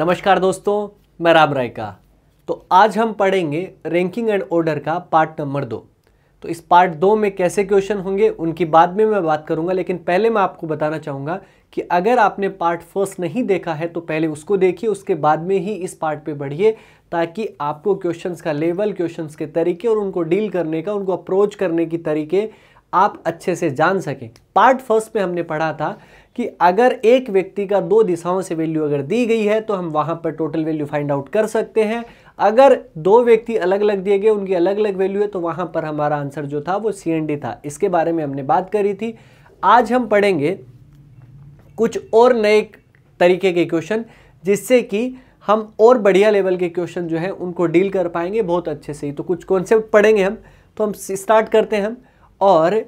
नमस्कार दोस्तों मैं राम राय का तो आज हम पढ़ेंगे रैंकिंग एंड ऑर्डर का पार्ट नंबर दो तो इस पार्ट दो में कैसे क्वेश्चन होंगे उनकी बाद में मैं बात करूंगा लेकिन पहले मैं आपको बताना चाहूँगा कि अगर आपने पार्ट फर्स्ट नहीं देखा है तो पहले उसको देखिए उसके बाद में ही इस पार्ट पे बढ़िए ताकि आपको क्वेश्चंस का लेवल क्वेश्चंस के तरीके और उनको डील करने का उनको अप्रोच करने के तरीके आप अच्छे से जान सकें पार्ट फर्स्ट में हमने पढ़ा था कि अगर एक व्यक्ति का दो दिशाओं से वैल्यू अगर दी गई है तो हम वहाँ पर टोटल वैल्यू फाइंड आउट कर सकते हैं अगर दो व्यक्ति अलग अलग दिए गए उनकी अलग अलग वैल्यू है तो वहाँ पर हमारा आंसर जो था वो सी था इसके बारे में हमने बात करी थी आज हम पढ़ेंगे कुछ और नए तरीके के क्वेश्चन जिससे कि हम और बढ़िया लेवल के क्वेश्चन जो है उनको डील कर पाएंगे बहुत अच्छे से ही तो कुछ कॉन्सेप्ट पढ़ेंगे हम तो हम स्टार्ट करते हैं हम और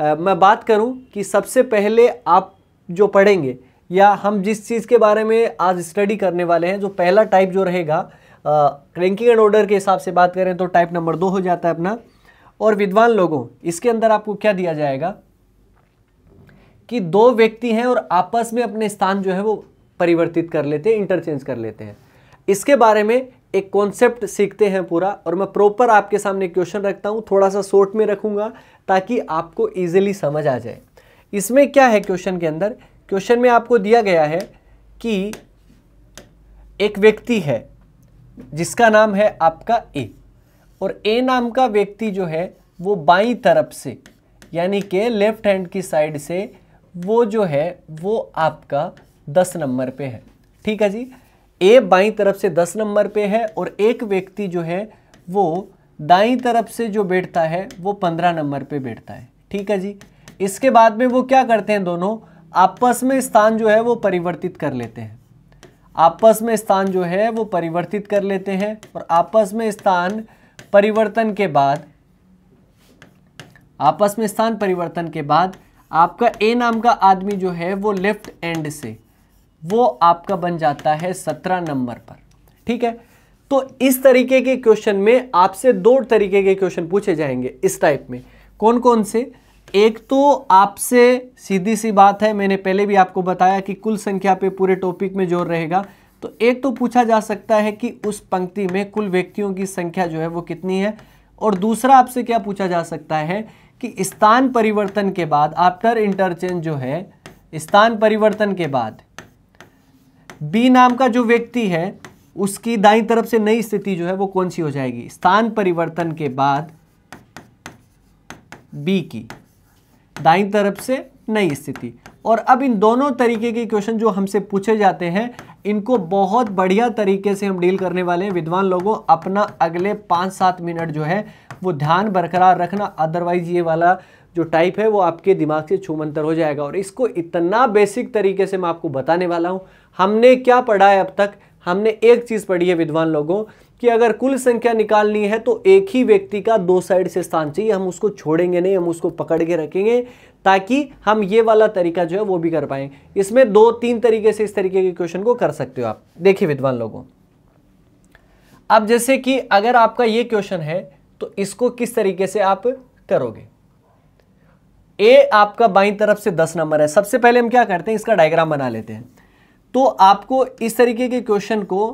आ, मैं बात करूं कि सबसे पहले आप जो पढ़ेंगे या हम जिस चीज़ के बारे में आज स्टडी करने वाले हैं जो पहला टाइप जो रहेगा रैंकिंग एंड ऑर्डर के हिसाब से बात करें तो टाइप नंबर दो हो जाता है अपना और विद्वान लोगों इसके अंदर आपको क्या दिया जाएगा कि दो व्यक्ति हैं और आपस में अपने स्थान जो है वो परिवर्तित कर लेते हैं इंटरचेंज कर लेते हैं इसके बारे में एक कॉन्सेप्ट सीखते हैं पूरा और मैं प्रॉपर आपके सामने क्वेश्चन रखता हूँ थोड़ा सा शॉर्ट में रखूँगा ताकि आपको ईजिली समझ आ जाए इसमें क्या है क्वेश्चन के अंदर क्वेश्चन में आपको दिया गया है कि एक व्यक्ति है जिसका नाम है आपका ए और ए नाम का व्यक्ति जो है वो बाई तरफ से यानी के लेफ्ट हैंड की साइड से वो जो है वो आपका दस नंबर पे है ठीक है जी ए बाई तरफ से दस नंबर पे है और एक व्यक्ति जो है वो दाई तरफ से जो बैठता है वो पंद्रह नंबर पे बैठता है ठीक है जी इसके बाद में वो क्या करते हैं दोनों आपस में स्थान जो है वो परिवर्तित कर लेते हैं आपस में स्थान जो है वो परिवर्तित कर लेते हैं और आपस में स्थान परिवर्तन के बाद आपस में स्थान परिवर्तन के बाद आपका ए नाम का आदमी जो है वो लेफ्ट एंड से वो आपका बन जाता है सत्रह नंबर पर ठीक है तो इस तरीके के क्वेश्चन में आपसे दो तरीके के क्वेश्चन पूछे जाएंगे इस टाइप में कौन कौन से एक तो आपसे सीधी सी बात है मैंने पहले भी आपको बताया कि कुल संख्या पे पूरे टॉपिक में जोर रहेगा तो एक तो पूछा जा सकता है कि उस पंक्ति में कुल व्यक्तियों की संख्या जो है वो कितनी है और दूसरा आपसे क्या पूछा जा सकता है कि स्थान परिवर्तन के बाद आफ्टर इंटरचेंज जो है स्थान परिवर्तन के बाद बी नाम का जो व्यक्ति है उसकी दाई तरफ से नई स्थिति जो है वो कौन सी हो जाएगी स्थान परिवर्तन के बाद बी की दाई तरफ से नई स्थिति और अब इन दोनों तरीके के क्वेश्चन जो हमसे पूछे जाते हैं इनको बहुत बढ़िया तरीके से हम डील करने वाले हैं विद्वान लोगों अपना अगले पाँच सात मिनट जो है वो ध्यान बरकरार रखना अदरवाइज ये वाला जो टाइप है वो आपके दिमाग से छूमंतर हो जाएगा और इसको इतना बेसिक तरीके से मैं आपको बताने वाला हूँ हमने क्या पढ़ा है अब तक हमने एक चीज़ पढ़ी है विद्वान लोगों कि अगर कुल संख्या निकालनी है तो एक ही व्यक्ति का दो साइड से स्थान चाहिए हम उसको छोड़ेंगे नहीं हम उसको पकड़ के रखेंगे ताकि हम ये वाला तरीका जो है वो भी कर पाए इसमें दो तीन तरीके से इस तरीके के क्वेश्चन को कर सकते हो आप देखिए विद्वान लोगों अब जैसे कि अगर आपका ये क्वेश्चन है तो इसको किस तरीके से आप करोगे ए आपका बाई तरफ से दस नंबर है सबसे पहले हम क्या करते हैं इसका डायग्राम बना लेते हैं तो आपको इस तरीके के क्वेश्चन को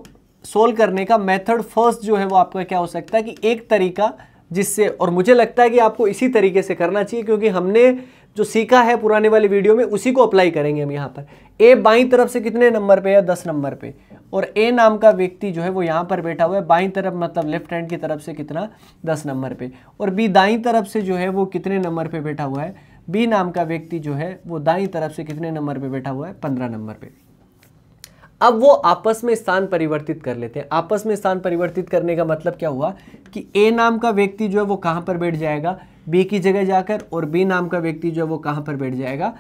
सोल्व करने का मेथड फर्स्ट जो है वो आपका क्या हो सकता है कि एक तरीका जिससे और मुझे लगता है कि आपको इसी तरीके से करना चाहिए क्योंकि हमने जो सीखा है पुराने वाले वीडियो में उसी को अप्लाई करेंगे हम यहाँ पर ए बाई तरफ से कितने नंबर पे है दस नंबर पे और ए नाम का व्यक्ति जो है वो यहाँ पर बैठा हुआ है बाई तरफ मतलब लेफ्ट हैंड की तरफ से कितना दस नंबर पे और बी दाई तरफ से जो है वो कितने नंबर पर बैठा हुआ है बी नाम का व्यक्ति जो है वो दाई तरफ से कितने नंबर पे बैठा हुआ है पंद्रह नंबर पे अब वो आपस में स्थान परिवर्तित कर लेते हैं आपस में स्थान परिवर्तित करने का मतलब क्या हुआ कि ए नाम का व्यक्ति जो है वो कहाँ पर बैठ जाएगा बी की जगह जाकर और बी नाम का व्यक्ति जो है वो कहाँ पर बैठ जाएगा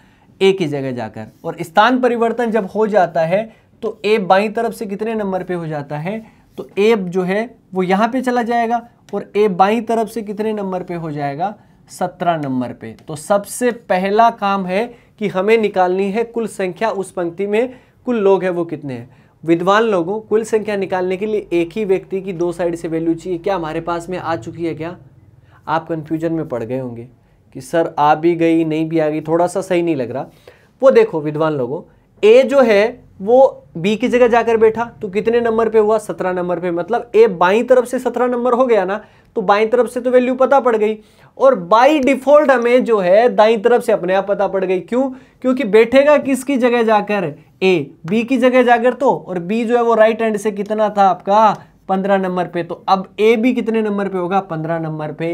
ए की जगह जाकर और स्थान परिवर्तन जब हो जाता है तो ए बाई तरफ से कितने नंबर पर हो जाता है तो ए जो है वो यहाँ पर चला जाएगा और ए बाई तरफ से कितने नंबर पर हो जाएगा सत्रह नंबर पे तो सबसे पहला काम है कि हमें निकालनी है कुल संख्या उस पंक्ति में कुल लोग हैं वो कितने हैं विद्वान लोगों कुल संख्या निकालने के लिए एक ही व्यक्ति की दो साइड से वैल्यू चाहिए क्या हमारे पास में आ चुकी है क्या आप कन्फ्यूजन में पड़ गए होंगे कि सर आ भी गई नहीं भी आ गई थोड़ा सा सही नहीं लग रहा वो देखो विद्वान लोगों ए जो है वो बी की जगह जाकर बैठा तो कितने नंबर पे हुआ सत्रह नंबर पे मतलब ए बाई तरफ से सत्रह नंबर हो गया ना तो बाई तरफ से तो वैल्यू पता पड़ गई और बाई डिफॉल्ट हमें जो है दाई तरफ से अपने आप पता पड़ गई क्यों क्योंकि बैठेगा किसकी जगह जाकर ए बी की जगह जाकर तो और बी जो है वो राइट हैंड से कितना था आपका पंद्रह नंबर पे तो अब ए बी कितने नंबर पे होगा पंद्रह नंबर पे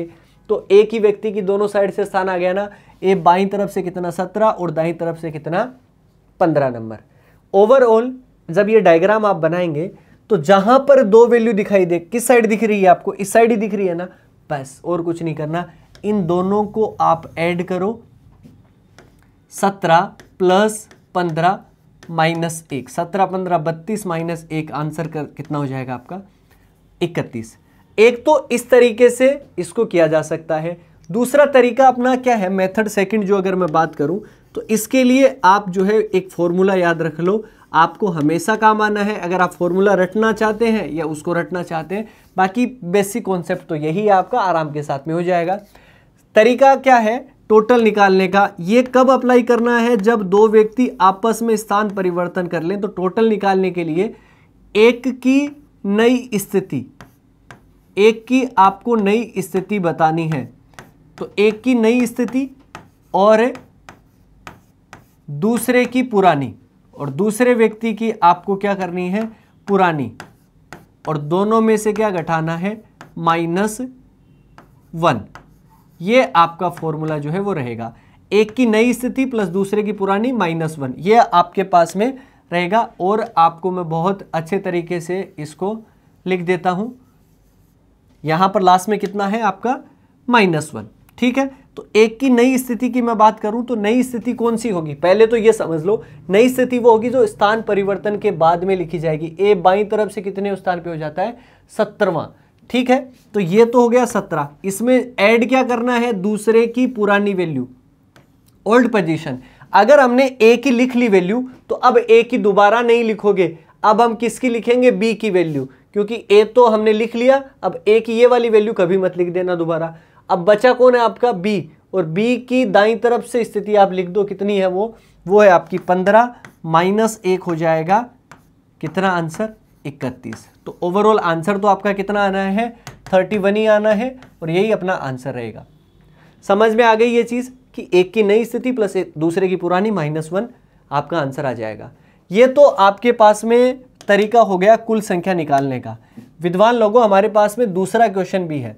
तो ए की व्यक्ति की दोनों साइड से स्थान आ गया ना ए बाई तरफ से कितना सत्रह और दाई तरफ से कितना पंद्रह नंबर ओवरऑल जब ये डायग्राम आप बनाएंगे तो जहां पर दो वैल्यू दिखाई दे किस साइड दिख रही है आपको इस साइड ही दिख रही है ना बस और कुछ नहीं करना इन दोनों को आप ऐड करो सत्रह प्लस पंद्रह माइनस एक सत्रह पंद्रह बत्तीस माइनस एक आंसर कर कितना हो जाएगा आपका इकतीस एक तो इस तरीके से इसको किया जा सकता है दूसरा तरीका अपना क्या है मेथड सेकंड जो अगर मैं बात करूं तो इसके लिए आप जो है एक फॉर्मूला याद रख लो आपको हमेशा काम आना है अगर आप फॉर्मूला रटना चाहते हैं या उसको रटना चाहते हैं बाकी बेसिक कॉन्सेप्ट तो यही आपका आराम के साथ में हो जाएगा तरीका क्या है टोटल निकालने का ये कब अप्लाई करना है जब दो व्यक्ति आपस में स्थान परिवर्तन कर लें तो टोटल निकालने के लिए एक की नई स्थिति एक की आपको नई स्थिति बतानी है तो एक की नई स्थिति और दूसरे की पुरानी और दूसरे व्यक्ति की आपको क्या करनी है पुरानी और दोनों में से क्या घटाना है माइनस वन ये आपका फॉर्मूला जो है वो रहेगा एक की नई स्थिति प्लस दूसरे की पुरानी माइनस वन ये आपके पास में रहेगा और आपको मैं बहुत अच्छे तरीके से इसको लिख देता हूँ यहाँ पर लास्ट में कितना है आपका माइनस वन ठीक है तो एक की नई स्थिति की मैं बात करूं तो नई स्थिति कौन सी होगी पहले तो ये समझ लो नई स्थिति वो होगी जो स्थान परिवर्तन के बाद में लिखी जाएगी ए बाई तरफ से कितने स्थान पर हो जाता है सत्तरवां ठीक है तो ये तो हो गया सत्रह इसमें ऐड क्या करना है दूसरे की पुरानी वैल्यू ओल्ड पोजीशन अगर हमने ए की लिख ली वैल्यू तो अब ए की दोबारा नहीं लिखोगे अब हम किसकी लिखेंगे बी की वैल्यू क्योंकि ए तो हमने लिख लिया अब ए की ये वाली वैल्यू कभी मत लिख देना दोबारा अब बचा कौन है आपका बी और बी की दाई तरफ से स्थिति आप लिख दो कितनी है वो वो है आपकी पंद्रह माइनस एक हो जाएगा कितना आंसर इकतीस तो ओवरऑल आंसर तो आपका कितना आना है थर्टी वन ही आना है और यही अपना आंसर रहेगा समझ में आ गई ये चीज़ कि एक की नई स्थिति प्लस एक दूसरे की पुरानी माइनस वन आपका आंसर आ जाएगा ये तो आपके पास में तरीका हो गया कुल संख्या निकालने का विद्वान लोगों हमारे पास में दूसरा क्वेश्चन भी है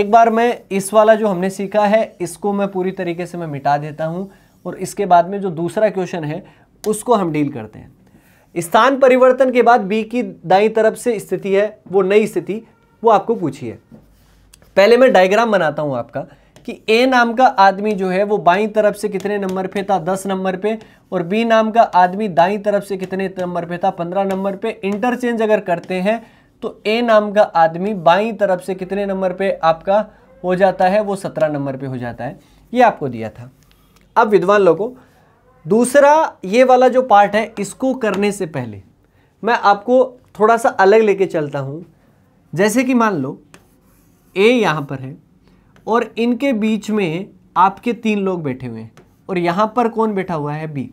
एक बार मैं इस वाला जो हमने सीखा है इसको मैं पूरी तरीके से मैं मिटा देता हूँ और इसके बाद में जो दूसरा क्वेश्चन है उसको हम डील करते हैं स्थान परिवर्तन के बाद बी की दाई तरफ से स्थिति है वो नई स्थिति वो आपको पूछी है पहले मैं डायग्राम बनाता हूं आपका कि ए नाम का आदमी जो है वो बाई तरफ से कितने नंबर पे था दस नंबर पे और बी नाम का आदमी दाई तरफ से कितने नंबर पे था पंद्रह नंबर पे इंटरचेंज अगर करते हैं तो ए नाम का आदमी बाई तरफ से कितने नंबर पे आपका हो जाता है वो सत्रह नंबर पे हो जाता है ये आपको दिया था अब विद्वान लोगों दूसरा ये वाला जो पार्ट है इसको करने से पहले मैं आपको थोड़ा सा अलग लेके चलता हूँ जैसे कि मान लो ए यहाँ पर है और इनके बीच में आपके तीन लोग बैठे हुए हैं और यहाँ पर कौन बैठा हुआ है बी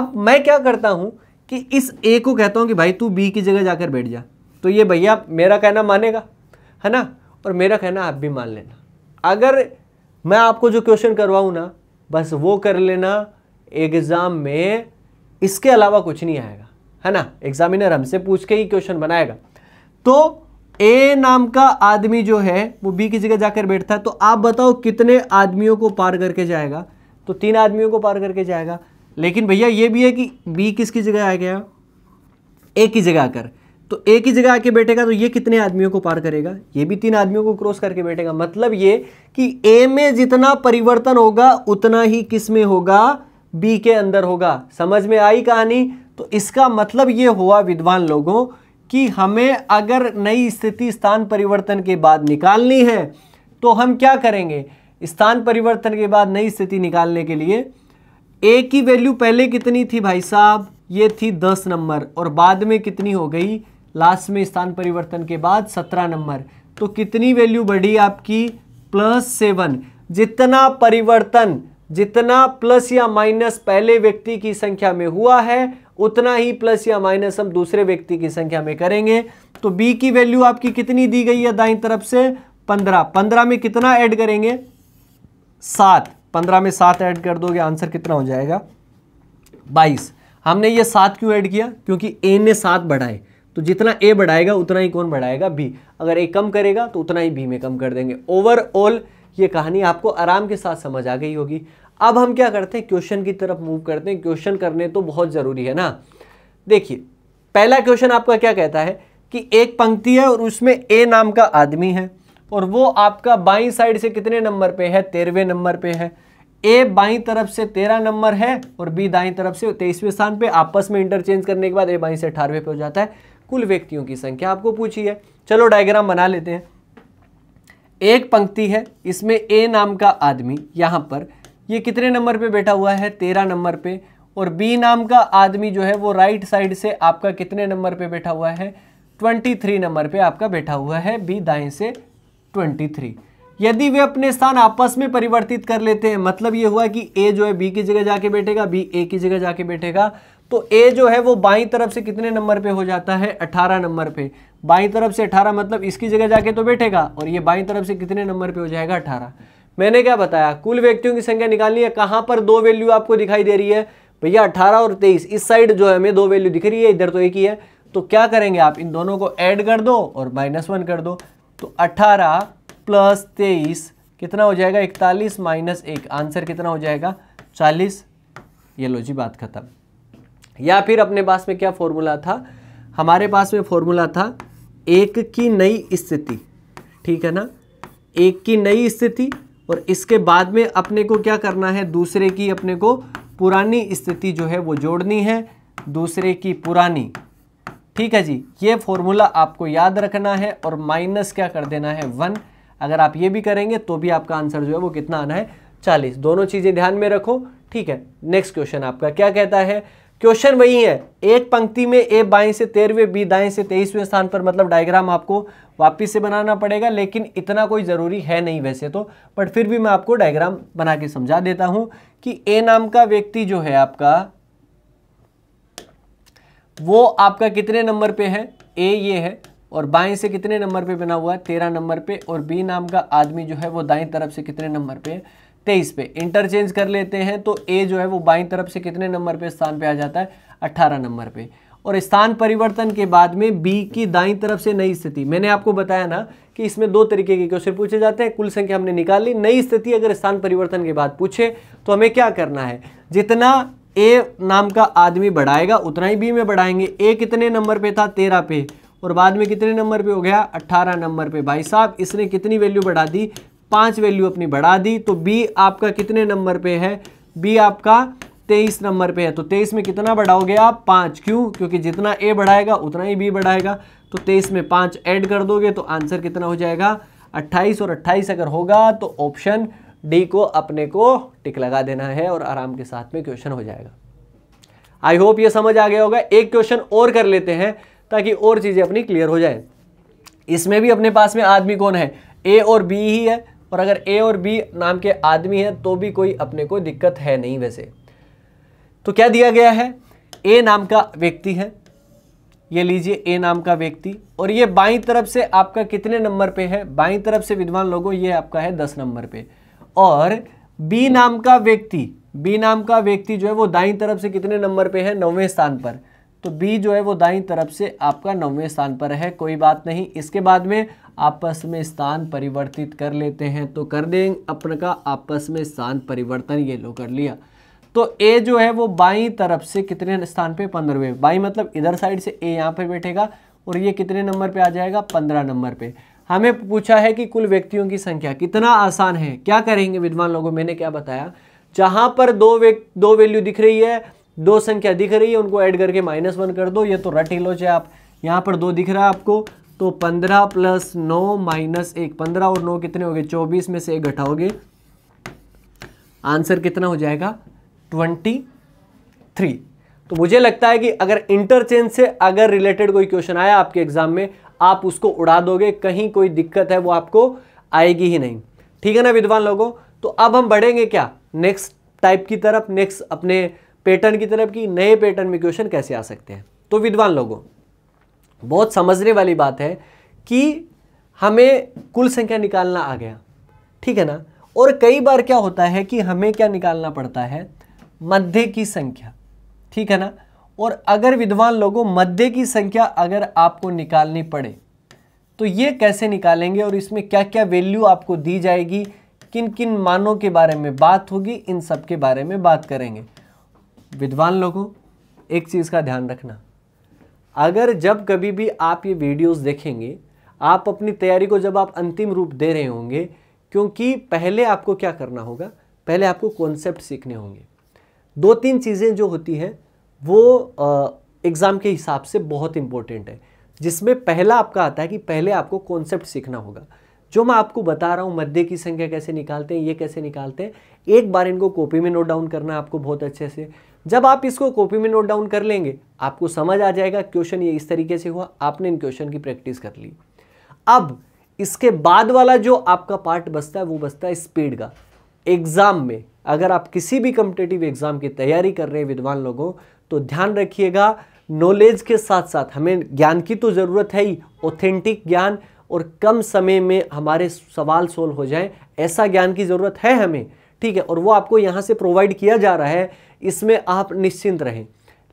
अब मैं क्या करता हूँ कि इस ए को कहता हूँ कि भाई तू बी की जगह जाकर बैठ जा तो ये भैया मेरा कहना मानेगा है ना और मेरा कहना आप भी मान लेना अगर मैं आपको जो क्वेश्चन करवाऊँ ना बस वो कर लेना एग्ज़ाम में इसके अलावा कुछ नहीं आएगा है ना एग्जामिनर हमसे पूछ के ही क्वेश्चन बनाएगा तो ए नाम का आदमी जो है वो बी की जगह जाकर बैठता है तो आप बताओ कितने आदमियों को पार करके जाएगा तो तीन आदमियों को पार करके जाएगा लेकिन भैया ये भी है कि बी किसकी जगह आ गया ए की जगह आकर तो ए की जगह आके बैठेगा तो ये कितने आदमियों को पार करेगा ये भी तीन आदमियों को क्रॉस करके बैठेगा मतलब ये कि ए में जितना परिवर्तन होगा उतना ही किस में होगा बी के अंदर होगा समझ में आई कहानी तो इसका मतलब ये हुआ विद्वान लोगों कि हमें अगर नई स्थिति स्थान परिवर्तन के बाद निकालनी है तो हम क्या करेंगे स्थान परिवर्तन के बाद नई स्थिति निकालने के लिए ए की वैल्यू पहले कितनी थी भाई साहब ये थी दस नंबर और बाद में कितनी हो गई लास्ट में स्थान परिवर्तन के बाद सत्रह नंबर तो कितनी वैल्यू बढ़ी आपकी प्लस सेवन जितना परिवर्तन जितना प्लस या माइनस पहले व्यक्ति की संख्या में हुआ है उतना ही प्लस या माइनस हम दूसरे व्यक्ति की संख्या में करेंगे तो बी की वैल्यू आपकी कितनी दी गई है दाई तरफ से पंद्रह पंद्रह में कितना ऐड करेंगे सात पंद्रह में सात ऐड कर दोगे आंसर कितना हो जाएगा बाईस हमने ये सात क्यों ऐड किया क्योंकि ए ने सात बढ़ाए तो जितना ए बढ़ाएगा उतना ही कौन बढ़ाएगा बी अगर ए कम करेगा तो उतना ही बी में कम कर देंगे ओवरऑल ये कहानी आपको आराम के साथ समझ आ गई होगी अब हम क्या करते हैं क्वेश्चन की तरफ मूव करते हैं क्वेश्चन करने तो बहुत ज़रूरी है ना देखिए पहला क्वेश्चन आपका क्या कहता है कि एक पंक्ति है और उसमें ए नाम का आदमी है और वो आपका बाई साइड से कितने नंबर पे है तेरहवें नंबर पे है ए बाई तरफ से तेरह नंबर है और बी दाई तरफ से तेईसवें स्थान पे आपस में इंटरचेंज करने के बाद ए बाई से अठारहवें पे हो जाता है कुल व्यक्तियों की संख्या आपको पूछी है चलो डायग्राम बना लेते हैं एक पंक्ति है इसमें ए नाम का आदमी यहां पर ये कितने नंबर पे बैठा हुआ है तेरह नंबर पे और बी नाम का आदमी जो है वो राइट साइड से आपका कितने नंबर पे बैठा हुआ है ट्वेंटी थ्री नंबर पे आपका बैठा हुआ है बी दाएं से ट्वेंटी थ्री यदि वे अपने स्थान आपस में परिवर्तित कर लेते हैं मतलब ये हुआ कि ए जो है बी की जगह जाके बैठेगा बी ए की जगह जाके बैठेगा तो ए जो है वो बाई तरफ से कितने नंबर पे हो जाता है अठारह नंबर पे बाई तरफ से अठारह मतलब इसकी जगह जाके तो बैठेगा और ये बाई तरफ से कितने नंबर पे हो जाएगा अठारह मैंने क्या बताया कुल व्यक्तियों की संख्या निकालनी है कहाँ पर दो वैल्यू आपको दिखाई दे रही है भैया अठारह और तेईस इस साइड जो है हमें दो वैल्यू दिख रही है इधर तो एक ही है तो क्या करेंगे आप इन दोनों को ऐड कर दो और माइनस वन कर दो तो अठारह प्लस तेईस कितना हो जाएगा इकतालीस माइनस एक आंसर कितना हो जाएगा चालीस ये लो जी बात खत्म या फिर अपने पास में क्या फॉर्मूला था हमारे पास में फॉर्मूला था एक की नई स्थिति ठीक है ना एक की नई स्थिति और इसके बाद में अपने को क्या करना है दूसरे की अपने को पुरानी स्थिति जो है वो जोड़नी है दूसरे की पुरानी ठीक है जी ये फॉर्मूला आपको याद रखना है और माइनस क्या कर देना है वन अगर आप ये भी करेंगे तो भी आपका आंसर जो है वो कितना आना है चालीस दोनों चीज़ें ध्यान में रखो ठीक है नेक्स्ट क्वेश्चन आपका क्या कहता है क्वेश्चन वही है एक पंक्ति में ए बाएं से तेरहवें बी दाएं से तेईसवें स्थान पर मतलब डायग्राम आपको वापिस से बनाना पड़ेगा लेकिन इतना कोई ज़रूरी है नहीं वैसे तो बट फिर भी मैं आपको डायग्राम बना के समझा देता हूँ कि ए नाम का व्यक्ति जो है आपका वो आपका कितने नंबर पे है ए ये है और बाएं से कितने नंबर पे बना हुआ है तेरह नंबर पे और बी नाम का आदमी जो है वो दाएं तरफ से कितने नंबर पे है तेईस पे इंटरचेंज कर लेते हैं तो ए जो है वो बाई तरफ से कितने नंबर पे स्थान पे आ जाता है अट्ठारह नंबर पे और स्थान परिवर्तन के बाद में बी की दाई तरफ से नई स्थिति मैंने आपको बताया ना कि इसमें दो तरीके के क्वेश्चन पूछे जाते हैं कुल संख्या हमने निकाल ली नई स्थिति अगर स्थान परिवर्तन के बाद पूछे तो हमें क्या करना है जितना ए नाम का आदमी बढ़ाएगा उतना ही बी में बढ़ाएंगे ए कितने नंबर पे था तेरह पे और बाद में कितने नंबर पे हो गया अट्ठारह नंबर पे भाई साहब इसने कितनी वैल्यू बढ़ा दी पांच वैल्यू अपनी बढ़ा दी तो बी आपका कितने नंबर पे है बी आपका तेईस नंबर पे है तो तेईस में कितना बढ़ाओगे आप पांच क्यों क्योंकि जितना ए बढ़ाएगा उतना ही बी बढ़ाएगा तो तेईस में पांच ऐड कर दोगे तो आंसर कितना हो जाएगा अट्ठाईस और अट्ठाईस अगर होगा तो ऑप्शन डी को अपने को टिक लगा देना है और आराम के साथ में क्वेश्चन हो जाएगा आई होप ये समझ आ गया होगा एक क्वेश्चन और कर लेते हैं ताकि और चीज़ें अपनी क्लियर हो जाए इसमें भी अपने पास में आदमी कौन है ए और बी ही है और अगर ए और बी नाम के आदमी हैं तो भी कोई अपने को दिक्कत है नहीं वैसे तो क्या दिया गया है ए नाम का व्यक्ति है ये लीजिए ए नाम का व्यक्ति और ये बाई तरफ से आपका कितने नंबर पे है बाई तरफ से विद्वान लोगों ये आपका है दस नंबर पे और बी नाम का व्यक्ति बी नाम का व्यक्ति जो है वो दाई तरफ से कितने नंबर पे है नौवें स्थान पर तो बी जो है वो दाई तरफ से आपका नौवें स्थान पर है कोई बात नहीं इसके बाद में आपस में स्थान परिवर्तित कर लेते हैं तो कर दें अपन का आपस में स्थान परिवर्तन ये लो कर लिया तो ए जो है वो बाई तरफ से कितने स्थान पे पंद्रहवें बाई मतलब इधर साइड से ए यहाँ पे बैठेगा और ये कितने नंबर पे आ जाएगा पंद्रह नंबर पे हमें पूछा है कि कुल व्यक्तियों की संख्या कितना आसान है क्या करेंगे विद्वान लोगों मैंने क्या बताया जहाँ पर दो वे दो वैल्यू दिख रही है दो संख्या दिख रही है उनको ऐड करके माइनस वन कर दो ये तो रट ही लो चाहे आप यहाँ पर दो दिख रहा है आपको तो पंद्रह प्लस नौ माइनस एक पंद्रह और नौ कितने हो गए चौबीस में से एक घटाओगे आंसर कितना हो जाएगा ट्वेंटी थ्री तो मुझे लगता है कि अगर इंटरचेंज से अगर रिलेटेड कोई क्वेश्चन आया आपके एग्जाम में आप उसको उड़ा दोगे कहीं कोई दिक्कत है वो आपको आएगी ही नहीं ठीक है ना विद्वान लोगों तो अब हम बढ़ेंगे क्या नेक्स्ट टाइप की तरफ नेक्स्ट अपने पैटर्न की तरफ कि नए पैटर्न में क्वेश्चन कैसे आ सकते हैं तो विद्वान लोगों बहुत समझने वाली बात है कि हमें कुल संख्या निकालना आ गया ठीक है ना और कई बार क्या होता है कि हमें क्या निकालना पड़ता है मध्य की संख्या ठीक है ना और अगर विद्वान लोगों मध्य की संख्या अगर आपको निकालनी पड़े तो ये कैसे निकालेंगे और इसमें क्या क्या वैल्यू आपको दी जाएगी किन किन मानों के बारे में बात होगी इन सब के बारे में बात करेंगे विद्वान लोगों एक चीज़ का ध्यान रखना अगर जब कभी भी आप ये वीडियोस देखेंगे आप अपनी तैयारी को जब आप अंतिम रूप दे रहे होंगे क्योंकि पहले आपको क्या करना होगा पहले आपको कॉन्सेप्ट सीखने होंगे दो तीन चीज़ें जो होती हैं वो एग्ज़ाम के हिसाब से बहुत इम्पोर्टेंट है जिसमें पहला आपका आता है कि पहले आपको कॉन्सेप्ट सीखना होगा जो मैं आपको बता रहा हूँ मध्य की संख्या कैसे निकालते हैं ये कैसे निकालते हैं एक बार इनको कॉपी में नोट डाउन करना है आपको बहुत अच्छे से जब आप इसको कॉपी में नोट डाउन कर लेंगे आपको समझ आ जाएगा क्वेश्चन ये इस तरीके से हुआ आपने इन क्वेश्चन की प्रैक्टिस कर ली अब इसके बाद वाला जो आपका पार्ट बसता है वो बसता है स्पीड का एग्ज़ाम में अगर आप किसी भी कंपिटेटिव एग्ज़ाम की तैयारी कर रहे हैं विद्वान लोगों तो ध्यान रखिएगा नॉलेज के साथ साथ हमें ज्ञान की तो ज़रूरत है ही ऑथेंटिक ज्ञान और कम समय में हमारे सवाल सोल्व हो जाए ऐसा ज्ञान की ज़रूरत है हमें ठीक है और वो आपको यहाँ से प्रोवाइड किया जा रहा है इसमें आप निश्चिंत रहें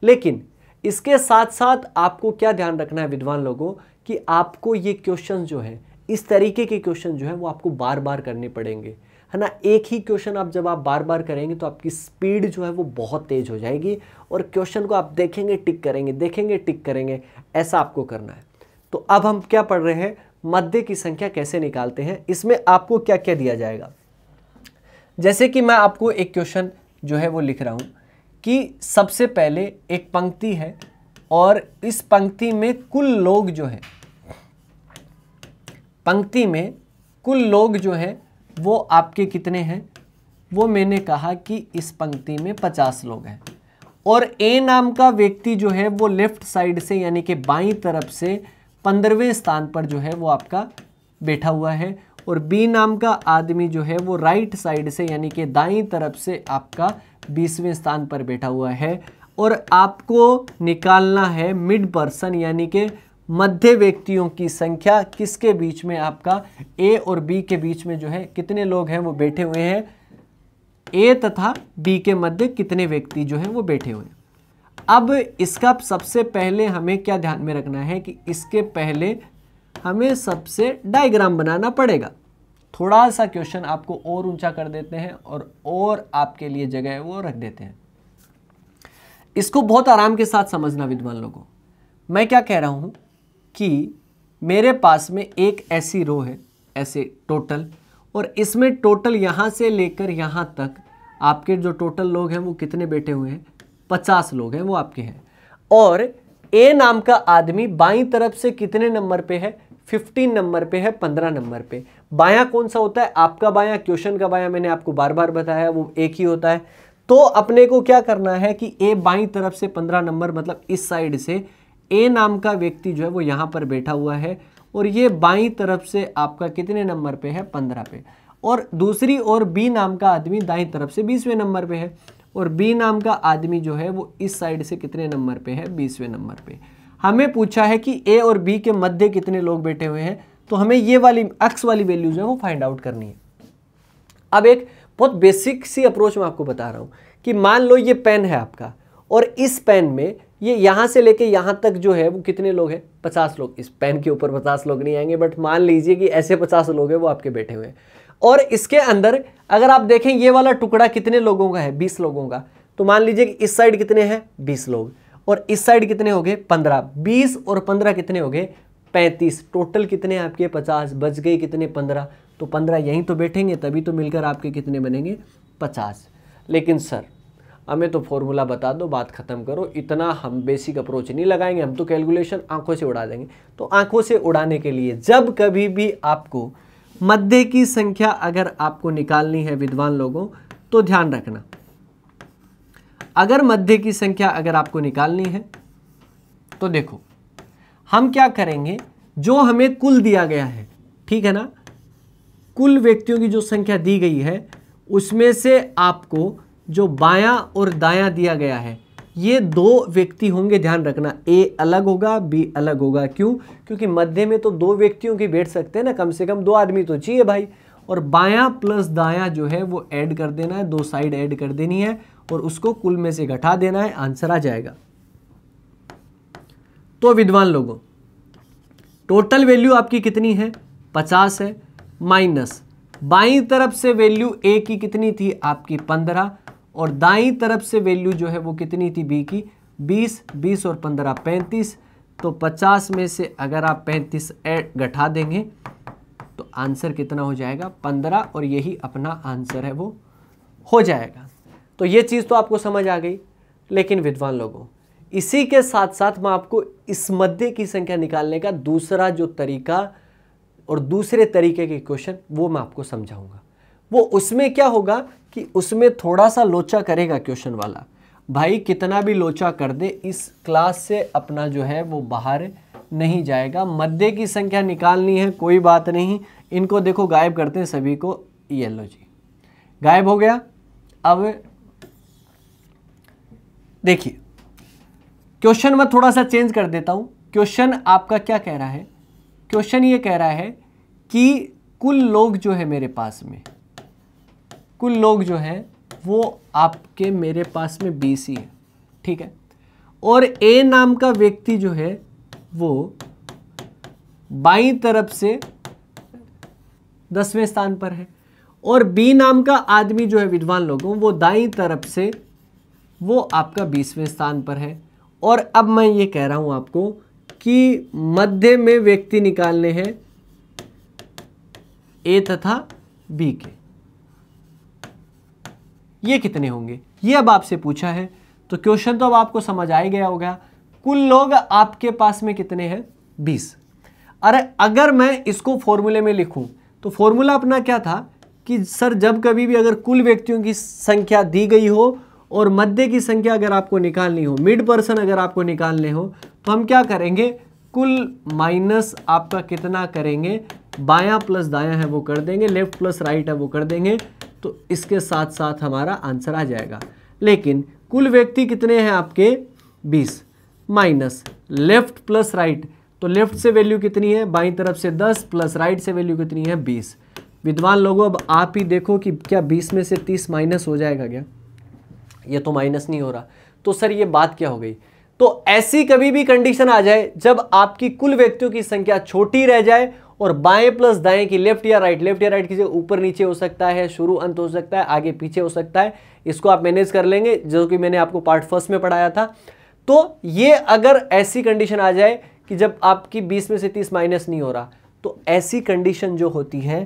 लेकिन इसके साथ साथ आपको क्या ध्यान रखना है विद्वान लोगों कि आपको ये क्वेश्चन जो है इस तरीके के क्वेश्चन जो है वो आपको बार बार करने पड़ेंगे है ना एक ही क्वेश्चन आप जब आप बार बार करेंगे तो आपकी स्पीड जो है वो बहुत तेज़ हो जाएगी और क्वेश्चन को आप देखेंगे टिक करेंगे देखेंगे टिक करेंगे ऐसा आपको करना है तो अब हम क्या पढ़ रहे हैं मध्य की संख्या कैसे निकालते हैं इसमें आपको क्या क्या दिया जाएगा जैसे कि मैं आपको एक क्वेश्चन जो है वो लिख रहा हूँ कि सबसे पहले एक पंक्ति है और इस पंक्ति में कुल लोग जो हैं पंक्ति में कुल लोग जो हैं वो आपके कितने हैं वो मैंने कहा कि इस पंक्ति में पचास लोग हैं और ए नाम का व्यक्ति जो है वो लेफ्ट साइड से यानी कि बाई तरफ से पंद्रहवें स्थान पर जो है वो आपका बैठा हुआ है और बी नाम का आदमी जो है वो राइट साइड से यानी कि दाई तरफ से आपका बीसवें स्थान पर बैठा हुआ है और आपको निकालना है मिड पर्सन यानी कि मध्य व्यक्तियों की संख्या किसके बीच में आपका ए और बी के बीच में जो है कितने लोग हैं वो बैठे हुए हैं ए तथा बी के मध्य कितने व्यक्ति जो हैं वो बैठे हुए हैं अब इसका सबसे पहले हमें क्या ध्यान में रखना है कि इसके पहले हमें सबसे डायग्राम बनाना पड़ेगा थोड़ा सा क्वेश्चन आपको और ऊंचा कर देते हैं और और आपके लिए जगह वो रख देते हैं इसको बहुत आराम के साथ समझना विद्वान लोगों मैं क्या कह रहा हूं कि मेरे पास में एक ऐसी रो है ऐसे टोटल और इसमें टोटल यहां से लेकर यहां तक आपके जो टोटल लोग हैं वो कितने बैठे हुए हैं पचास लोग हैं वो आपके हैं और ए नाम का आदमी बाई तरफ से कितने नंबर पे है फिफ्टीन नंबर पे है पंद्रह नंबर पे बायां कौन सा होता है आपका बायां क्वेश्चन का बायां मैंने आपको बार बार बताया वो एक ही होता है तो अपने को क्या करना है कि ए बाई तरफ से पंद्रह नंबर मतलब इस साइड से ए नाम का व्यक्ति जो है वो यहाँ पर बैठा हुआ है और ये बाई तरफ से आपका कितने नंबर पे है पंद्रह पे और दूसरी और बी नाम का आदमी दाई तरफ से बीसवें नंबर पे है और बी नाम का आदमी जो है वो इस साइड से कितने नंबर पे है बीसवें नंबर पे हमें पूछा है कि ए और बी के मध्य कितने लोग बैठे हुए हैं तो हमें ये वाली एक्स वाली वैल्यूज है वो फाइंड आउट करनी है अब एक बहुत बेसिक सी अप्रोच मैं आपको बता रहा हूँ कि मान लो ये पेन है आपका और इस पेन में ये यहाँ से लेके यहाँ तक जो है वो कितने लोग हैं पचास लोग इस पेन के ऊपर पचास लोग नहीं आएंगे बट मान लीजिए कि ऐसे पचास लोग हैं वो आपके बैठे हुए हैं और इसके अंदर अगर आप देखें ये वाला टुकड़ा कितने लोगों का है बीस लोगों का तो मान लीजिए कि इस साइड कितने हैं बीस लोग और इस साइड कितने हो गए पंद्रह बीस और पंद्रह कितने हो गए पैंतीस टोटल कितने आपके पचास बच गए कितने पंद्रह तो पंद्रह यहीं तो बैठेंगे तभी तो मिलकर आपके कितने बनेंगे पचास लेकिन सर हमें तो फॉर्मूला बता दो बात ख़त्म करो इतना हम बेसिक अप्रोच नहीं लगाएंगे हम तो कैलकुलेशन आंखों से उड़ा देंगे तो आंखों से उड़ाने के लिए जब कभी भी आपको मध्य की संख्या अगर आपको निकालनी है विद्वान लोगों तो ध्यान रखना अगर मध्य की संख्या अगर आपको निकालनी है तो देखो हम क्या करेंगे जो हमें कुल दिया गया है ठीक है ना कुल व्यक्तियों की जो संख्या दी गई है उसमें से आपको जो बाया और दाया दिया गया है ये दो व्यक्ति होंगे ध्यान रखना ए अलग होगा बी अलग होगा क्यों क्योंकि मध्य में तो दो व्यक्तियों की बैठ सकते हैं ना कम से कम दो आदमी तो चाहिए भाई और बायां प्लस दायां जो है वो ऐड कर देना है दो साइड ऐड कर देनी है और उसको कुल में से घटा देना है आंसर आ जाएगा तो विद्वान लोगों टोटल वैल्यू आपकी कितनी है पचास है माइनस बाई तरफ से वैल्यू ए की कितनी थी आपकी पंद्रह और दाई तरफ से वैल्यू जो है वो कितनी थी बी की बीस बीस और पंद्रह पैंतीस तो पचास में से अगर आप पैंतीस एड गठा देंगे तो आंसर कितना हो जाएगा पंद्रह और यही अपना आंसर है वो हो जाएगा तो ये चीज़ तो आपको समझ आ गई लेकिन विद्वान लोगों इसी के साथ साथ मैं आपको इस मध्य की संख्या निकालने का दूसरा जो तरीका और दूसरे तरीके के क्वेश्चन वो मैं आपको समझाऊंगा वो उसमें क्या होगा कि उसमें थोड़ा सा लोचा करेगा क्वेश्चन वाला भाई कितना भी लोचा कर दे इस क्लास से अपना जो है वो बाहर नहीं जाएगा मध्य की संख्या निकालनी है कोई बात नहीं इनको देखो गायब करते हैं सभी को ये लो जी गायब हो गया अब देखिए क्वेश्चन मैं थोड़ा सा चेंज कर देता हूँ क्वेश्चन आपका क्या कह रहा है क्वेश्चन ये कह रहा है कि कुल लोग जो है मेरे पास में कुल लोग जो है वो आपके मेरे पास में बी सी है ठीक है और ए नाम का व्यक्ति जो है वो बाई तरफ से दसवें स्थान पर है और बी नाम का आदमी जो है विद्वान लोगों वो दाई तरफ से वो आपका बीसवें स्थान पर है और अब मैं ये कह रहा हूं आपको कि मध्य में व्यक्ति निकालने हैं ए तथा बी के ये कितने होंगे ये अब आपसे पूछा है तो क्वेश्चन तो अब आपको समझ आ ही गया होगा कुल लोग आपके पास में कितने हैं बीस अरे अगर मैं इसको फॉर्मूले में लिखूं तो फॉर्मूला अपना क्या था कि सर जब कभी भी अगर कुल व्यक्तियों की संख्या दी गई हो और मध्य की संख्या अगर आपको निकालनी हो मिड पर्सन अगर आपको निकालने हो तो हम क्या करेंगे कुल माइनस आपका कितना करेंगे बायां प्लस दायां है वो कर देंगे लेफ्ट प्लस राइट है वो कर देंगे तो इसके साथ साथ हमारा आंसर आ जाएगा लेकिन कुल व्यक्ति कितने हैं आपके 20 माइनस लेफ्ट प्लस राइट तो लेफ्ट से वैल्यू कितनी है बाई तरफ से 10 प्लस राइट से वैल्यू कितनी है 20 विद्वान लोगों अब आप ही देखो कि क्या 20 में से 30 माइनस हो जाएगा क्या ये तो माइनस नहीं हो रहा तो सर ये बात क्या हो गई तो ऐसी कभी भी कंडीशन आ जाए जब आपकी कुल व्यक्तियों की संख्या छोटी रह जाए और बाएं प्लस दाएं की लेफ्ट या राइट लेफ्ट या राइट की जगह ऊपर नीचे हो सकता है शुरू अंत हो सकता है आगे पीछे हो सकता है इसको आप मैनेज कर लेंगे जो कि मैंने आपको पार्ट फर्स्ट में पढ़ाया था तो ये अगर ऐसी कंडीशन आ जाए कि जब आपकी 20 में से 30 माइनस नहीं हो रहा तो ऐसी कंडीशन जो होती है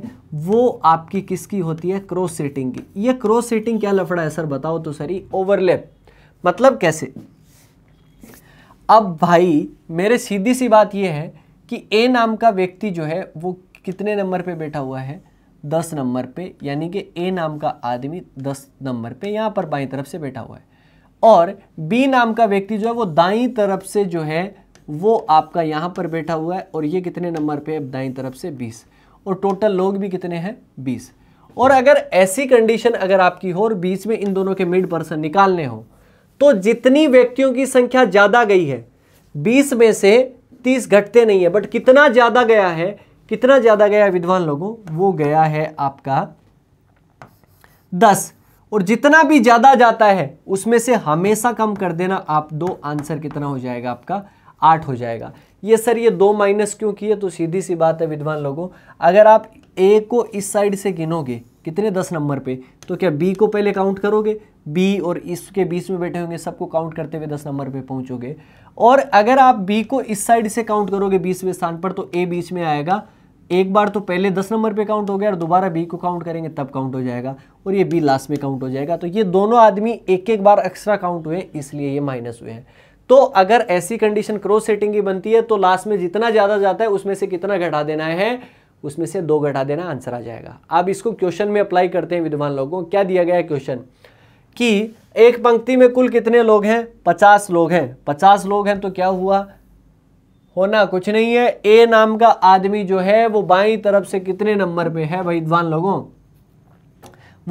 वो आपकी किसकी होती है क्रॉस सेटिंग की ये क्रॉस सेटिंग क्या लफड़ा है सर बताओ तो सर ओवरलैप मतलब कैसे अब भाई मेरे सीधी सी बात ये है कि ए नाम का व्यक्ति जो है वो कितने नंबर पे बैठा हुआ है दस नंबर पे यानी कि ए नाम का आदमी दस नंबर पे यहाँ पर बाई तरफ से बैठा हुआ है और बी नाम का व्यक्ति जो है वो दाई तरफ से जो है वो आपका यहाँ पर बैठा हुआ है और ये कितने नंबर पे है दाई तरफ से बीस और टोटल लोग भी कितने हैं बीस और अगर ऐसी कंडीशन अगर आपकी हो और बीच में इन दोनों के मिड पर्सन निकालने हो तो जितनी व्यक्तियों की संख्या ज़्यादा गई है बीस में से तीस घटते नहीं है बट कितना ज़्यादा गया है कितना ज़्यादा गया विद्वान लोगों वो गया है आपका दस और जितना भी ज़्यादा जाता है उसमें से हमेशा कम कर देना आप दो आंसर कितना हो जाएगा आपका आठ हो जाएगा ये सर ये दो माइनस क्यों किए तो सीधी सी बात है विद्वान लोगों अगर आप ए को इस साइड से गिनोगे कितने दस नंबर पे तो क्या बी को पहले काउंट करोगे बी और इसके बीच में बैठे होंगे सबको काउंट करते हुए दस नंबर पे पहुंचोगे और अगर आप बी को इस साइड से काउंट करोगे बीसवें स्थान पर तो ए बीच में आएगा एक बार तो पहले दस नंबर पे काउंट हो गया और दोबारा बी को काउंट करेंगे तब काउंट हो जाएगा और ये बी लास्ट में काउंट हो जाएगा तो ये दोनों आदमी एक एक बार एक्स्ट्रा काउंट हुए इसलिए ये माइनस हुए हैं तो अगर ऐसी कंडीशन क्रॉस सेटिंग की बनती है तो लास्ट में जितना ज़्यादा जाता है उसमें से कितना घटा देना है उसमें से दो घटा देना आंसर आ जाएगा अब इसको क्वेश्चन में अप्लाई करते हैं विद्वान लोगों क्या दिया गया है क्वेश्चन कि एक पंक्ति में कुल कितने लोग हैं पचास लोग हैं पचास लोग हैं तो क्या हुआ होना कुछ नहीं है ए नाम का आदमी जो है वो बाई तरफ से कितने नंबर पे है विद्वान लोगों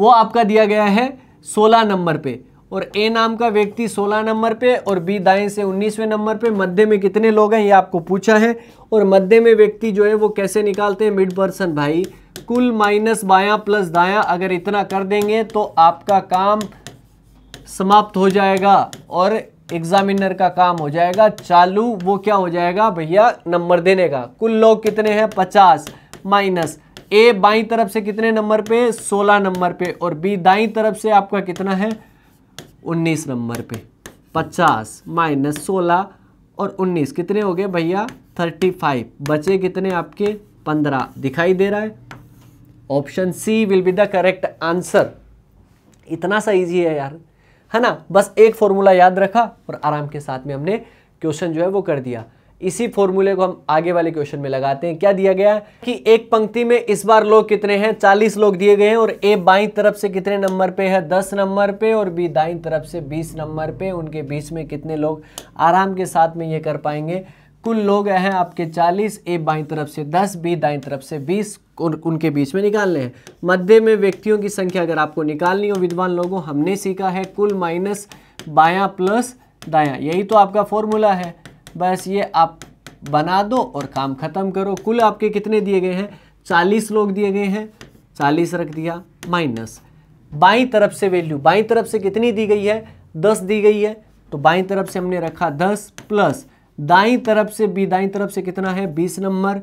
वो आपका दिया गया है सोलह नंबर पे और ए नाम का व्यक्ति 16 नंबर पे और बी दाएं से 19वें नंबर पे मध्य में कितने लोग हैं ये आपको पूछा है और मध्य में व्यक्ति जो है वो कैसे निकालते हैं मिड पर्सन भाई कुल माइनस बायां प्लस दायां अगर इतना कर देंगे तो आपका काम समाप्त हो जाएगा और एग्जामिनर का काम हो जाएगा चालू वो क्या हो जाएगा भैया नंबर देने का कुल लोग कितने हैं पचास माइनस ए बाई तरफ से कितने नंबर पे सोलह नंबर पे और बी दाई तरफ से आपका कितना है 19 नंबर पे 50 माइनस सोलह और 19 कितने हो गए भैया 35 बचे कितने आपके 15 दिखाई दे रहा है option C will be the correct answer इतना सा इजी है यार है ना बस एक फॉर्मूला याद रखा और आराम के साथ में हमने क्वेश्चन जो है वो कर दिया इसी फॉर्मूले को हम आगे वाले क्वेश्चन में लगाते हैं क्या दिया गया कि एक पंक्ति में इस बार लोग कितने हैं चालीस लोग दिए गए हैं और ए बाई तरफ से कितने नंबर पे है दस नंबर पे और बी दाई तरफ से बीस नंबर पे उनके बीच में कितने लोग आराम के साथ में ये कर पाएंगे कुल लोग हैं आपके चालीस ए बाई तरफ से दस बी दाई तरफ से बीस उन, उनके बीच में निकालने हैं मध्य में व्यक्तियों की संख्या अगर आपको निकालनी हो विद्वान लोगों हमने सीखा है कुल माइनस बाया प्लस दाया यही तो आपका फॉर्मूला है बस ये आप बना दो और काम ख़त्म करो कुल आपके कितने दिए गए हैं चालीस लोग दिए गए हैं चालीस रख दिया माइनस बाई तरफ से वैल्यू बाई तरफ से कितनी दी गई है दस दी गई है तो बाई तरफ से हमने रखा दस प्लस दाई तरफ से बी दाई तरफ से कितना है बीस नंबर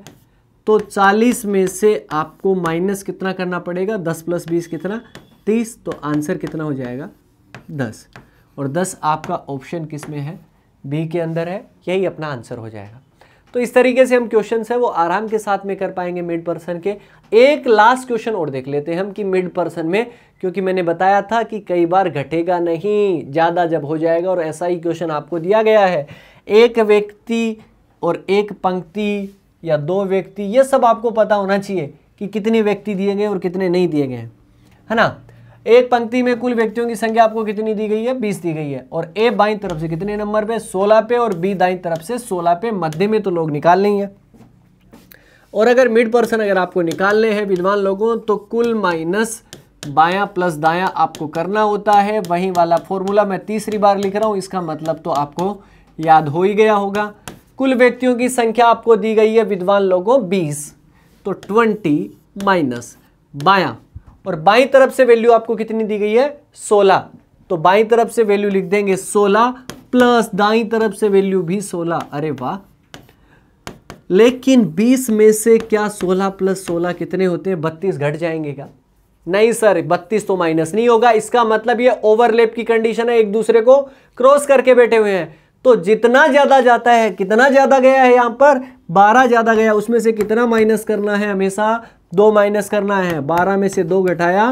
तो चालीस में से आपको माइनस कितना करना पड़ेगा दस प्लस बीस कितना तीस तो आंसर कितना हो जाएगा दस और दस आपका ऑप्शन किस में है बी के अंदर है यही अपना आंसर हो जाएगा तो इस तरीके से हम क्वेश्चन है वो आराम के साथ में कर पाएंगे मिड पर्सन के एक लास्ट क्वेश्चन और देख लेते हैं हम कि मिड पर्सन में क्योंकि मैंने बताया था कि कई बार घटेगा नहीं ज़्यादा जब हो जाएगा और ऐसा ही क्वेश्चन आपको दिया गया है एक व्यक्ति और एक पंक्ति या दो व्यक्ति ये सब आपको पता होना चाहिए कि कितने व्यक्ति दिए गए और कितने नहीं दिए गए है ना एक पंक्ति में कुल व्यक्तियों की संख्या आपको कितनी दी गई है बीस दी गई है और ए बाई तरफ से कितने नंबर पे सोलह पे और बी दाई तरफ से सोलह पे मध्य में तो लोग निकाल लेंगे और अगर मिड पर्सन अगर आपको निकालने हैं विद्वान लोगों तो कुल माइनस बाया प्लस दाया आपको करना होता है वहीं वाला फॉर्मूला मैं तीसरी बार लिख रहा हूं इसका मतलब तो आपको याद हो ही गया होगा कुल व्यक्तियों की संख्या आपको दी गई है विद्वान लोगों बीस तो ट्वेंटी माइनस बाया और बाई तरफ से वैल्यू आपको कितनी दी गई है सोलह तो बाई तरफ से वैल्यू लिख देंगे सोलह प्लस दाई तरफ से वैल्यू भी सोलह अरे वाह लेकिन बीस में से क्या सोलह प्लस सोलह कितने होते हैं बत्तीस घट जाएंगे क्या नहीं सर बत्तीस तो माइनस नहीं होगा इसका मतलब ये ओवरलेप की कंडीशन है एक दूसरे को क्रॉस करके बैठे हुए हैं तो जितना ज़्यादा जाता है कितना ज़्यादा गया है यहां पर 12 ज़्यादा गया उसमें से कितना माइनस करना है हमेशा दो माइनस करना है बारह में से दो घटाया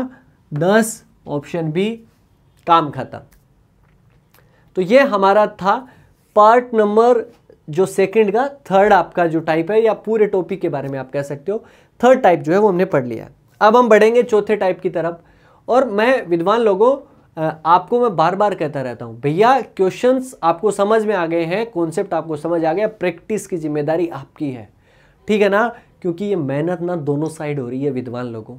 दस ऑप्शन बी काम खत्म तो ये हमारा था पार्ट नंबर जो सेकंड का थर्ड आपका जो टाइप है या पूरे टॉपिक के बारे में आप कह सकते हो थर्ड टाइप जो है वो हमने पढ़ लिया अब हम बढ़ेंगे चौथे टाइप की तरफ और मैं विद्वान लोगों आपको मैं बार बार कहता रहता हूँ भैया क्वेश्चंस आपको समझ में आ गए हैं कॉन्सेप्ट आपको समझ आ गया प्रैक्टिस की जिम्मेदारी आपकी है ठीक है ना क्योंकि ये मेहनत ना दोनों साइड हो रही है विद्वान लोगों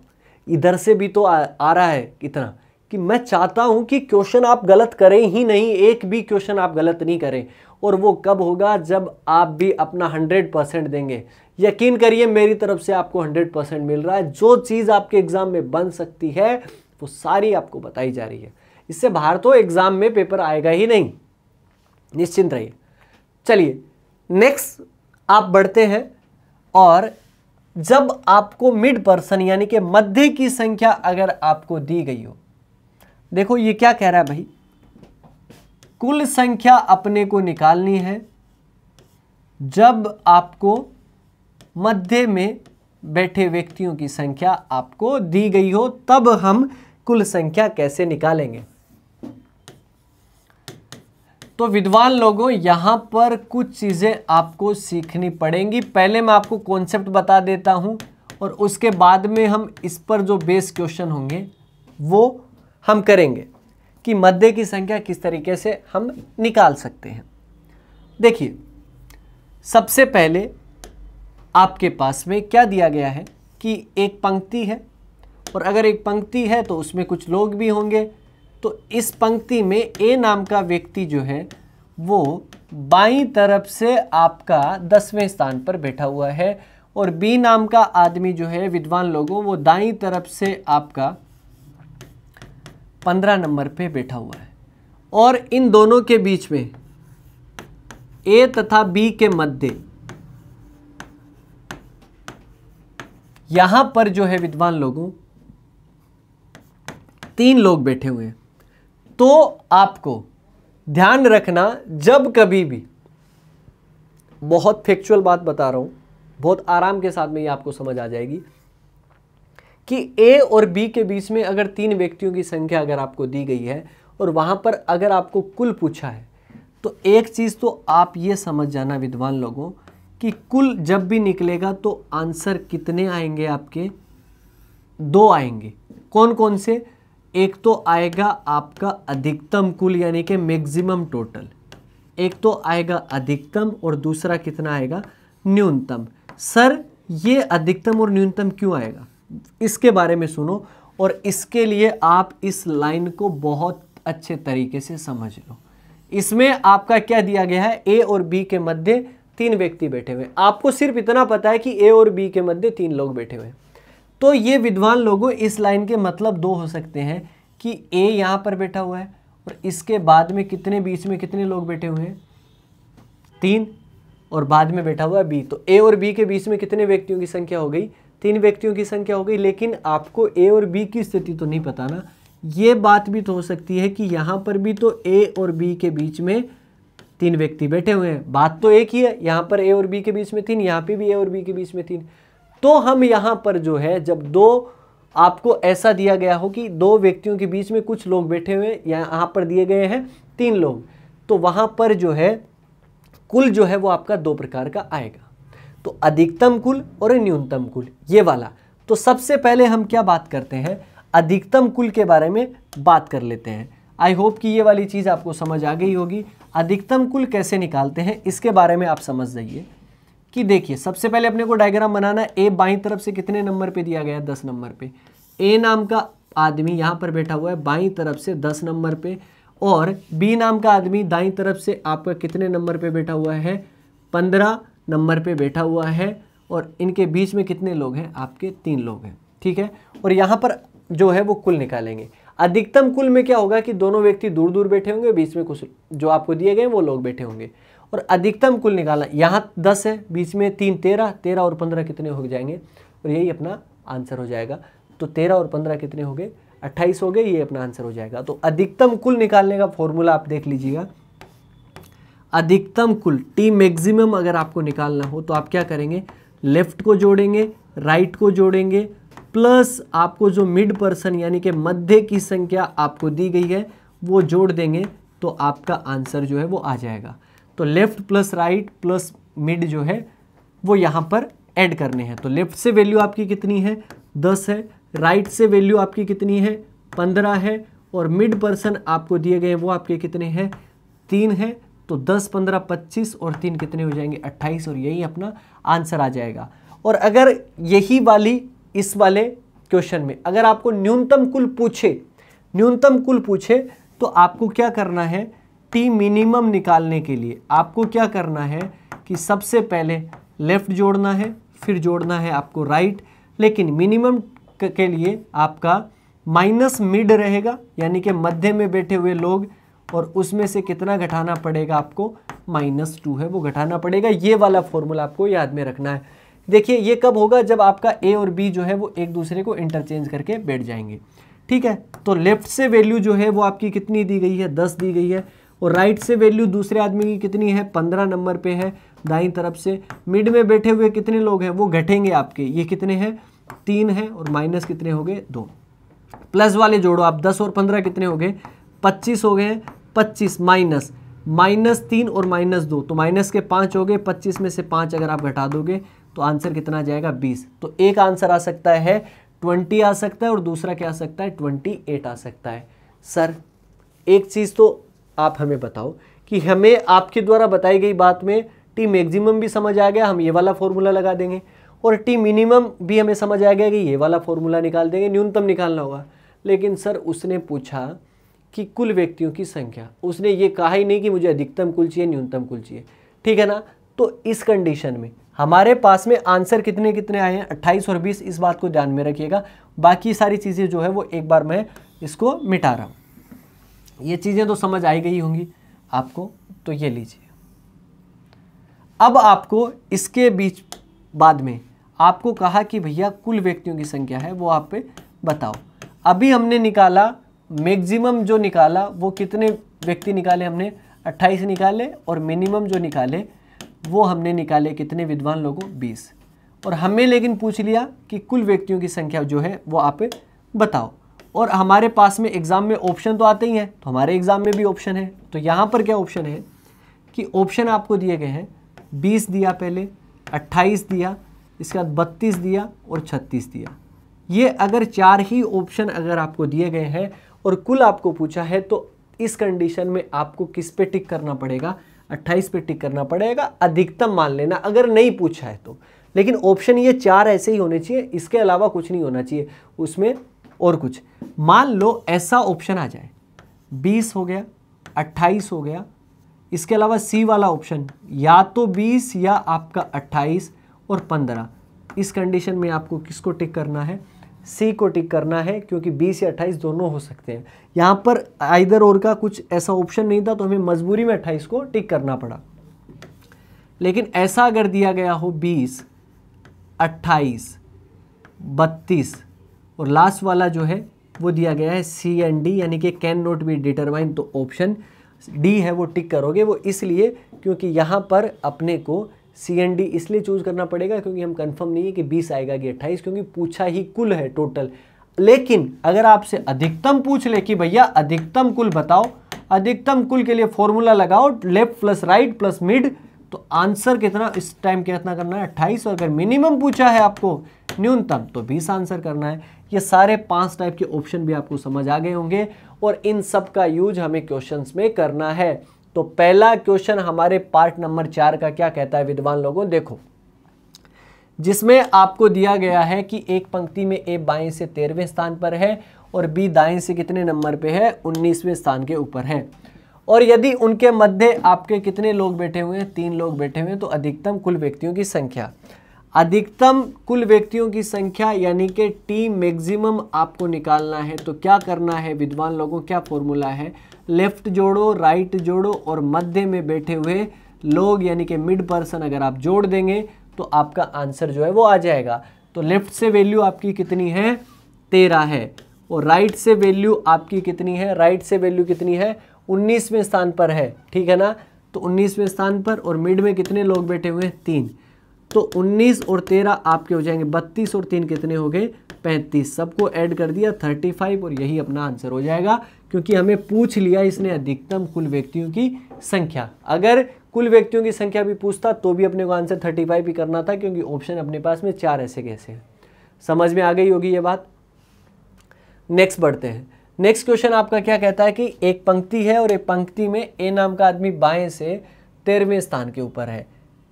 इधर से भी तो आ, आ रहा है इतना कि मैं चाहता हूं कि क्वेश्चन आप गलत करें ही नहीं एक भी क्वेश्चन आप गलत नहीं करें और वो कब होगा जब आप भी अपना हंड्रेड परसेंट देंगे यकीन करिए मेरी तरफ से आपको हंड्रेड परसेंट मिल रहा है जो चीज़ आपके एग्ज़ाम में बन सकती है वो सारी आपको बताई जा रही है इससे बाहर तो एग्ज़ाम में पेपर आएगा ही नहीं निश्चिंत रहिए चलिए नेक्स्ट आप बढ़ते हैं और जब आपको मिड पर्सन यानी कि मध्य की संख्या अगर आपको दी गई हो देखो ये क्या कह रहा है भाई कुल संख्या अपने को निकालनी है जब आपको मध्य में बैठे व्यक्तियों की संख्या आपको दी गई हो तब हम कुल संख्या कैसे निकालेंगे तो विद्वान लोगों यहाँ पर कुछ चीज़ें आपको सीखनी पड़ेंगी पहले मैं आपको कॉन्सेप्ट बता देता हूँ और उसके बाद में हम इस पर जो बेस क्वेश्चन होंगे वो हम करेंगे कि मध्य की संख्या किस तरीके से हम निकाल सकते हैं देखिए सबसे पहले आपके पास में क्या दिया गया है कि एक पंक्ति है और अगर एक पंक्ति है तो उसमें कुछ लोग भी होंगे तो इस पंक्ति में ए नाम का व्यक्ति जो है वो बाई तरफ से आपका दसवें स्थान पर बैठा हुआ है और बी नाम का आदमी जो है विद्वान लोगों वो दाई तरफ से आपका पंद्रह नंबर पे बैठा हुआ है और इन दोनों के बीच में ए तथा बी के मध्य यहां पर जो है विद्वान लोगों तीन लोग बैठे हुए हैं तो आपको ध्यान रखना जब कभी भी बहुत फैक्चुअल बात बता रहा हूं बहुत आराम के साथ में ये आपको समझ आ जाएगी कि ए और बी के बीच में अगर तीन व्यक्तियों की संख्या अगर आपको दी गई है और वहां पर अगर आपको कुल पूछा है तो एक चीज़ तो आप ये समझ जाना विद्वान लोगों कि कुल जब भी निकलेगा तो आंसर कितने आएंगे आपके दो आएंगे कौन कौन से एक तो आएगा आपका अधिकतम कुल यानी कि मैक्सिमम टोटल एक तो आएगा अधिकतम और दूसरा कितना आएगा न्यूनतम सर ये अधिकतम और न्यूनतम क्यों आएगा इसके बारे में सुनो और इसके लिए आप इस लाइन को बहुत अच्छे तरीके से समझ लो इसमें आपका क्या दिया गया है ए और बी के मध्य तीन व्यक्ति बैठे हुए आपको सिर्फ इतना पता है कि ए और बी के मध्य तीन लोग बैठे हुए हैं तो ये विद्वान लोगों इस लाइन के मतलब दो हो सकते हैं कि ए यहाँ पर बैठा हुआ है और इसके बाद में कितने बीच में कितने लोग बैठे हुए हैं तीन और बाद में बैठा हुआ है बी तो ए और बी के बीच में कितने व्यक्तियों की संख्या हो गई तीन व्यक्तियों की संख्या हो गई लेकिन आपको ए और बी की स्थिति तो नहीं पता ना ये बात भी तो हो सकती है कि यहाँ पर भी तो ए और बी के बीच में तीन व्यक्ति बैठे हुए हैं बात तो एक ही है यहाँ पर ए और बी के बीच में तीन यहाँ पे भी ए और बी के बीच में तीन तो हम यहाँ पर जो है जब दो आपको ऐसा दिया गया हो कि दो व्यक्तियों के बीच में कुछ लोग बैठे हुए यहाँ पर दिए गए हैं तीन लोग तो वहाँ पर जो है कुल जो है वो आपका दो प्रकार का आएगा तो अधिकतम कुल और न्यूनतम कुल ये वाला तो सबसे पहले हम क्या बात करते हैं अधिकतम कुल के बारे में बात कर लेते हैं आई होप कि ये वाली चीज़ आपको समझ आ गई होगी अधिकतम कुल कैसे निकालते हैं इसके बारे में आप समझ जाइए कि देखिए सबसे पहले अपने को डायग्राम बनाना ए बाई तरफ से कितने नंबर पे दिया गया है दस नंबर पे ए नाम का आदमी यहां पर बैठा हुआ है बाई तरफ से दस नंबर पे और बी नाम का आदमी दाई तरफ से आपका कितने नंबर पे बैठा हुआ है पंद्रह नंबर पे बैठा हुआ है और इनके बीच में कितने लोग हैं आपके तीन लोग हैं ठीक है और यहाँ पर जो है वो कुल निकालेंगे अधिकतम कुल में क्या होगा कि दोनों व्यक्ति दूर दूर बैठे होंगे बीच में कुछ जो आपको दिए गए वो लोग बैठे होंगे और अधिकतम कुल निकालना यहाँ दस है बीच में तीन तेरह तेरह और पंद्रह कितने हो जाएंगे और यही अपना आंसर हो जाएगा तो तेरह और पंद्रह कितने हो गए अट्ठाईस हो गए ये अपना आंसर हो जाएगा तो अधिकतम कुल निकालने का फॉर्मूला आप देख लीजिएगा अधिकतम कुल टी मैक्सिमम अगर आपको निकालना हो तो आप क्या करेंगे लेफ्ट को जोड़ेंगे राइट को जोड़ेंगे प्लस आपको जो मिड पर्सन यानी कि मध्य की संख्या आपको दी गई है वो जोड़ देंगे तो आपका आंसर जो है वो आ जाएगा तो left plus right plus mid जो है वो यहाँ पर ऐड करने हैं तो लेफ्ट से वैल्यू आपकी कितनी है दस है राइट से वैल्यू आपकी कितनी है पंद्रह है और मिड पर्सन आपको दिए गए वो आपके कितने हैं तीन है तो दस पंद्रह पच्चीस और तीन कितने हो जाएंगे अट्ठाईस और यही अपना आंसर आ जाएगा और अगर यही वाली इस वाले क्वेश्चन में अगर आपको न्यूनतम कुल पूछे न्यूनतम कुल पूछे तो आपको क्या करना है टी मिनिमम निकालने के लिए आपको क्या करना है कि सबसे पहले लेफ़्ट जोड़ना है फिर जोड़ना है आपको राइट right, लेकिन मिनिमम के लिए आपका माइनस मिड रहेगा यानी कि मध्य में बैठे हुए लोग और उसमें से कितना घटाना पड़ेगा आपको माइनस टू है वो घटाना पड़ेगा ये वाला फॉर्मूला आपको याद में रखना है देखिए ये कब होगा जब आपका ए और बी जो है वो एक दूसरे को इंटरचेंज करके बैठ जाएंगे ठीक है तो लेफ्ट से वैल्यू जो है वो आपकी कितनी दी गई है दस दी गई है और राइट से वैल्यू दूसरे आदमी की कितनी है पंद्रह नंबर पे है दाई तरफ से मिड में बैठे हुए कितने लोग हैं वो घटेंगे आपके ये कितने हैं तीन हैं और माइनस कितने हो गए दो प्लस वाले जोड़ो आप दस और पंद्रह कितने हो गए पच्चीस हो गए पच्चीस माइनस माइनस तीन और माइनस दो तो माइनस के पाँच हो गए पच्चीस में से पाँच अगर आप घटा दोगे तो आंसर कितना जाएगा बीस तो एक आंसर आ सकता है ट्वेंटी आ सकता है और दूसरा क्या आ सकता है ट्वेंटी एट आ सकता है सर एक चीज़ तो आप हमें बताओ कि हमें आपके द्वारा बताई गई बात में टी मैक्सिमम भी समझ आ गया हम ये वाला फॉर्मूला लगा देंगे और टी मिनिमम भी हमें समझ आ गया कि ये वाला फॉर्मूला निकाल देंगे न्यूनतम निकालना होगा लेकिन सर उसने पूछा कि कुल व्यक्तियों की संख्या उसने ये कहा ही नहीं कि मुझे अधिकतम कुल चाहिए न्यूनतम कुल चाहिए ठीक है ना तो इस कंडीशन में हमारे पास में आंसर कितने कितने आए हैं अट्ठाईस और बीस इस बात को ध्यान में रखिएगा बाकी सारी चीज़ें जो है वो एक बार मैं इसको मिटा रहा हूँ ये चीज़ें तो समझ आई गई होंगी आपको तो ये लीजिए अब आपको इसके बीच बाद में आपको कहा कि भैया कुल व्यक्तियों की संख्या है वो आप पे बताओ अभी हमने निकाला मैक्सिमम जो निकाला वो कितने व्यक्ति निकाले हमने 28 निकाले और मिनिमम जो निकाले वो हमने निकाले कितने विद्वान लोगों 20 और हमें लेकिन पूछ लिया कि कुल व्यक्तियों की संख्या जो है वो आप बताओ और हमारे पास में एग्ज़ाम में ऑप्शन तो आते ही हैं तो हमारे एग्ज़ाम में भी ऑप्शन है तो यहाँ पर क्या ऑप्शन है कि ऑप्शन आपको दिए गए हैं बीस दिया पहले अट्ठाईस दिया इसके बाद बत्तीस दिया और छत्तीस दिया ये अगर चार ही ऑप्शन अगर आपको दिए गए हैं और कुल आपको पूछा है तो इस कंडीशन में आपको किस पे टिक करना पड़ेगा 28 पे टिक करना पड़ेगा अधिकतम मान लेना अगर नहीं पूछा है तो लेकिन ऑप्शन ये चार ऐसे ही होने चाहिए इसके अलावा कुछ नहीं होना चाहिए उसमें और कुछ मान लो ऐसा ऑप्शन आ जाए बीस हो गया अट्ठाईस हो गया इसके अलावा सी वाला ऑप्शन या तो बीस या आपका अट्ठाईस और पंद्रह इस कंडीशन में आपको किसको टिक करना है सी को टिक करना है क्योंकि 20 या 28 दोनों हो सकते हैं यहाँ पर आइदर और का कुछ ऐसा ऑप्शन नहीं था तो हमें मजबूरी में 28 को टिक करना पड़ा लेकिन ऐसा अगर दिया गया हो 20, 28, 32 और लास्ट वाला जो है वो दिया गया है सी एंड डी यानी कि कैन नॉट बी डिटरमाइन तो ऑप्शन डी है वो टिक करोगे वो इसलिए क्योंकि यहाँ पर अपने को सी एन डी इसलिए चूज़ करना पड़ेगा क्योंकि हम कंफर्म नहीं है कि बीस आएगा कि अट्ठाईस क्योंकि पूछा ही कुल है टोटल लेकिन अगर आपसे अधिकतम पूछ ले कि भैया अधिकतम कुल बताओ अधिकतम कुल के लिए फॉर्मूला लगाओ left plus right plus mid तो आंसर कितना इस टाइम कितना करना है अट्ठाईस और अगर मिनिमम पूछा है आपको न्यूनतम तो बीस आंसर करना है ये सारे पांच टाइप के ऑप्शन भी आपको समझ आ गए होंगे और इन सब का यूज हमें क्वेश्चंस में करना है तो पहला क्वेश्चन हमारे पार्ट नंबर चार का क्या कहता है विद्वान लोगों देखो जिसमें आपको दिया गया है कि एक पंक्ति में ए बाएं से तेरहवें स्थान पर है और बी दाएं से कितने नंबर पे है उन्नीसवें स्थान के ऊपर है और यदि उनके मध्य आपके कितने लोग बैठे हुए हैं तीन लोग बैठे हुए हैं तो अधिकतम कुल व्यक्तियों की संख्या अधिकतम कुल व्यक्तियों की संख्या यानी कि टी मैक्सिमम आपको निकालना है तो क्या करना है विद्वान लोगों क्या फॉर्मूला है लेफ्ट जोड़ो राइट जोड़ो और मध्य में बैठे हुए लोग यानी कि मिड पर्सन अगर आप जोड़ देंगे तो आपका आंसर जो है वो आ जाएगा तो लेफ्ट से वैल्यू आपकी कितनी है तेरह है और राइट से वैल्यू आपकी कितनी है राइट से वैल्यू कितनी है उन्नीसवें स्थान पर है ठीक है ना तो उन्नीसवें स्थान पर और मिड में कितने लोग बैठे हुए हैं तीन तो 19 और 13 आपके हो जाएंगे 32 और 3 कितने हो गए 35 सबको ऐड कर दिया 35 और यही अपना आंसर हो जाएगा क्योंकि हमें पूछ लिया इसने अधिकतम कुल व्यक्तियों की संख्या अगर कुल व्यक्तियों की संख्या भी पूछता तो भी अपने को आंसर 35 ही करना था क्योंकि ऑप्शन अपने पास में चार ऐसे कैसे हैं समझ में आ गई होगी ये बात नेक्स्ट बढ़ते हैं नेक्स्ट क्वेश्चन आपका क्या कहता है कि एक पंक्ति है और एक पंक्ति में ए नाम का आदमी बाएं से तेरहवें स्थान के ऊपर है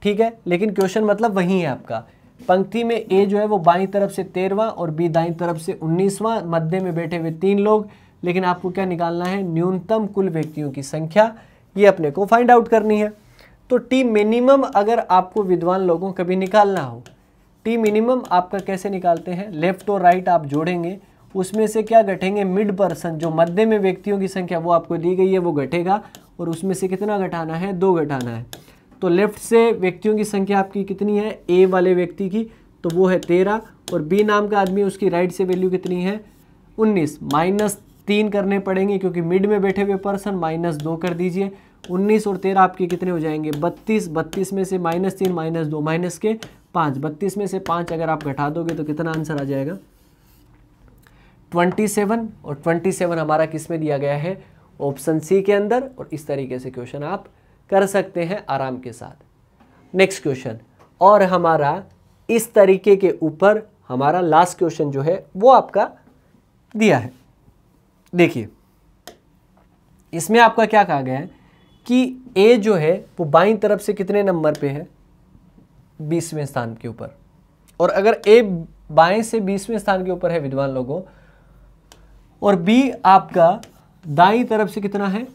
ठीक है लेकिन क्वेश्चन मतलब वही है आपका पंक्ति में ए जो है वो बाई तरफ से तेरवा और बी दाई तरफ से उन्नीसवां मध्य में बैठे हुए तीन लोग लेकिन आपको क्या निकालना है न्यूनतम कुल व्यक्तियों की संख्या ये अपने को फाइंड आउट करनी है तो टी मिनिमम अगर आपको विद्वान लोगों कभी भी निकालना हो टी मिनिमम आपका कैसे निकालते हैं लेफ्ट और राइट आप जोड़ेंगे उसमें से क्या घटेंगे मिड पर्सन जो मध्य में व्यक्तियों की संख्या वो आपको दी गई है वो घटेगा और उसमें से कितना घटाना है दो घटाना है तो लेफ्ट से व्यक्तियों की संख्या आपकी कितनी है ए वाले व्यक्ति की तो वो है तेरह और बी नाम का आदमी उसकी राइट से वैल्यू कितनी है उन्नीस माइनस तीन करने पड़ेंगे क्योंकि मिड में बैठे हुए पर्सन माइनस दो कर दीजिए उन्नीस और तेरह आपके कितने हो जाएंगे बत्तीस बत्तीस में से माइनस तीन माइनस दो माइनस के पाँच बत्तीस में से पाँच अगर आप घटा दोगे तो कितना आंसर आ जाएगा ट्वेंटी सेवन और ट्वेंटी सेवन हमारा किस में दिया गया है ऑप्शन सी के अंदर और इस तरीके से क्वेश्चन आप कर सकते हैं आराम के साथ नेक्स्ट क्वेश्चन और हमारा इस तरीके के ऊपर हमारा लास्ट क्वेश्चन जो है वो आपका दिया है देखिए इसमें आपका क्या कहा गया है कि ए जो है वो बाईं तरफ से कितने नंबर पे है बीसवें स्थान के ऊपर और अगर ए बाएं से बीसवें स्थान के ऊपर है विद्वान लोगों और बी आपका दाई तरफ से कितना है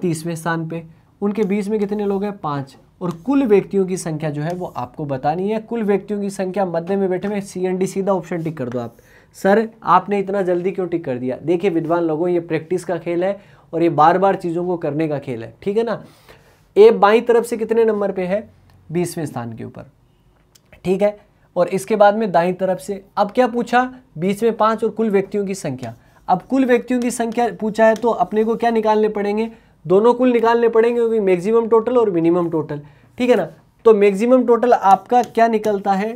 तीसवें स्थान पे उनके बीच में कितने लोग हैं पाँच और कुल व्यक्तियों की संख्या जो है वो आपको बतानी है कुल व्यक्तियों की संख्या मध्य में बैठे में सी एन डी सीधा ऑप्शन टिक कर दो आप सर आपने इतना जल्दी क्यों टिक कर दिया देखिए विद्वान लोगों ये प्रैक्टिस का खेल है और ये बार बार चीज़ों को करने का खेल है ठीक है ना ए बाई तरफ से कितने नंबर पे है बीसवें स्थान के ऊपर ठीक है और इसके बाद में दाई तरफ से अब क्या पूछा बीच में पाँच और कुल व्यक्तियों की संख्या अब कुल व्यक्तियों की संख्या पूछा है तो अपने को क्या निकालने पड़ेंगे दोनों कुल निकालने पड़ेंगे क्योंकि मैक्सिमम टोटल और मिनिमम टोटल ठीक है ना तो मैक्सिमम टोटल आपका क्या निकलता है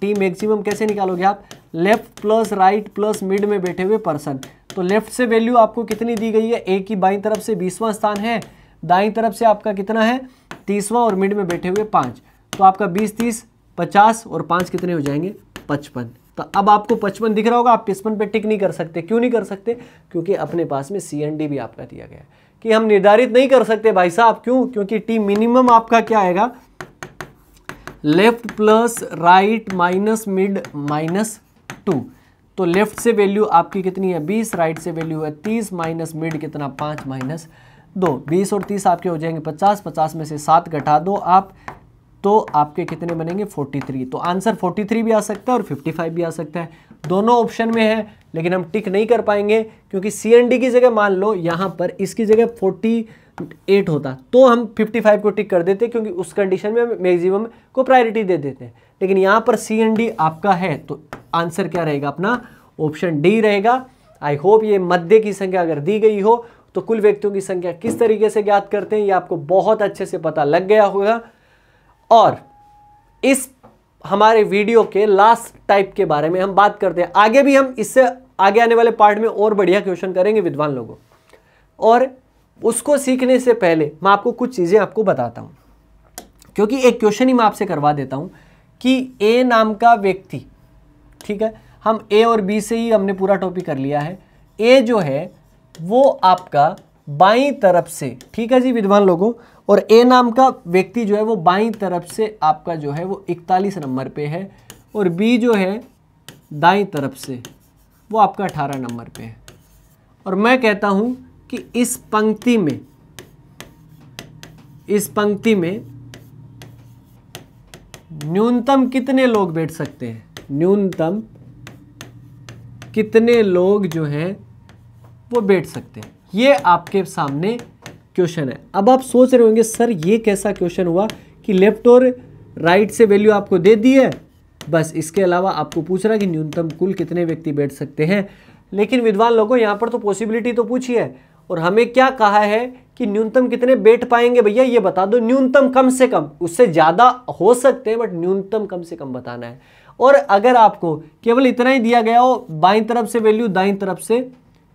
टी मैक्सिमम कैसे निकालोगे आप left plus right plus mid में बैठे हुए पर्सन तो लेफ्ट से वैल्यू आपको कितनी दी गई है ए की बाई तरफ से बीसवां स्थान है दाई तरफ से आपका कितना है तीसवां और मिड में बैठे हुए पाँच तो आपका बीस तीस पचास और पाँच कितने हो जाएंगे पचपन तो अब आपको पचपन दिख रहा होगा आप पचपन पे टिक नहीं कर सकते क्यों नहीं कर सकते क्योंकि अपने पास में सी भी आपका दिया गया है कि हम निर्धारित नहीं कर सकते भाई साहब क्यों क्योंकि टी मिनिमम आपका क्या आएगा left plus right minus mid minus two तो लेफ्ट से वैल्यू आपकी कितनी है बीस राइट से वैल्यू है तीस माइनस मिड कितना पांच माइनस दो बीस और तीस आपके हो जाएंगे पचास पचास में से सात घटा दो आप तो आपके कितने बनेंगे 43 तो आंसर 43 भी आ सकता है और 55 भी आ सकता है दोनों ऑप्शन में है लेकिन हम टिक नहीं कर पाएंगे क्योंकि सी की जगह मान लो यहाँ पर इसकी जगह 48 होता तो हम 55 को टिक कर देते क्योंकि उस कंडीशन में मैक्सिमम को प्रायोरिटी दे देते हैं लेकिन यहाँ पर सी आपका है तो आंसर क्या रहेगा अपना ऑप्शन डी रहेगा आई होप ये मध्य की संख्या अगर दी गई हो तो कुल व्यक्तियों की संख्या किस तरीके से ज्ञात करते हैं ये आपको बहुत अच्छे से पता लग गया होगा और इस हमारे वीडियो के लास्ट टाइप के बारे में हम बात करते हैं आगे भी हम इससे आगे आने वाले पार्ट में और बढ़िया क्वेश्चन करेंगे विद्वान लोगों और उसको सीखने से पहले मैं आपको कुछ चीज़ें आपको बताता हूँ क्योंकि एक क्वेश्चन ही मैं आपसे करवा देता हूँ कि ए नाम का व्यक्ति ठीक है हम ए और बी से ही हमने पूरा टॉपिक कर लिया है ए जो है वो आपका बाई तरफ से ठीक है जी विद्वान लोगों और ए नाम का व्यक्ति जो है वो बाई तरफ से आपका जो है वो इकतालीस नंबर पे है और बी जो है दाई तरफ से वो आपका अठारह नंबर पे है और मैं कहता हूँ कि इस पंक्ति में इस पंक्ति में न्यूनतम कितने लोग बैठ सकते हैं न्यूनतम कितने लोग जो हैं वो बैठ सकते हैं ये आपके सामने क्वेश्चन है अब आप सोच रहे होंगे सर ये कैसा क्वेश्चन हुआ कि लेफ्ट और राइट से वैल्यू आपको दे दी है बस इसके अलावा आपको पूछ रहा कि न्यूनतम कुल कितने व्यक्ति बैठ सकते हैं लेकिन विद्वान लोगों यहाँ पर तो पॉसिबिलिटी तो पूछी है और हमें क्या कहा है कि न्यूनतम कितने बैठ पाएंगे भैया ये बता दो न्यूनतम कम से कम उससे ज़्यादा हो सकते हैं बट न्यूनतम कम से कम बताना है और अगर आपको केवल इतना ही दिया गया हो बाई तरफ से वैल्यू दाई तरफ से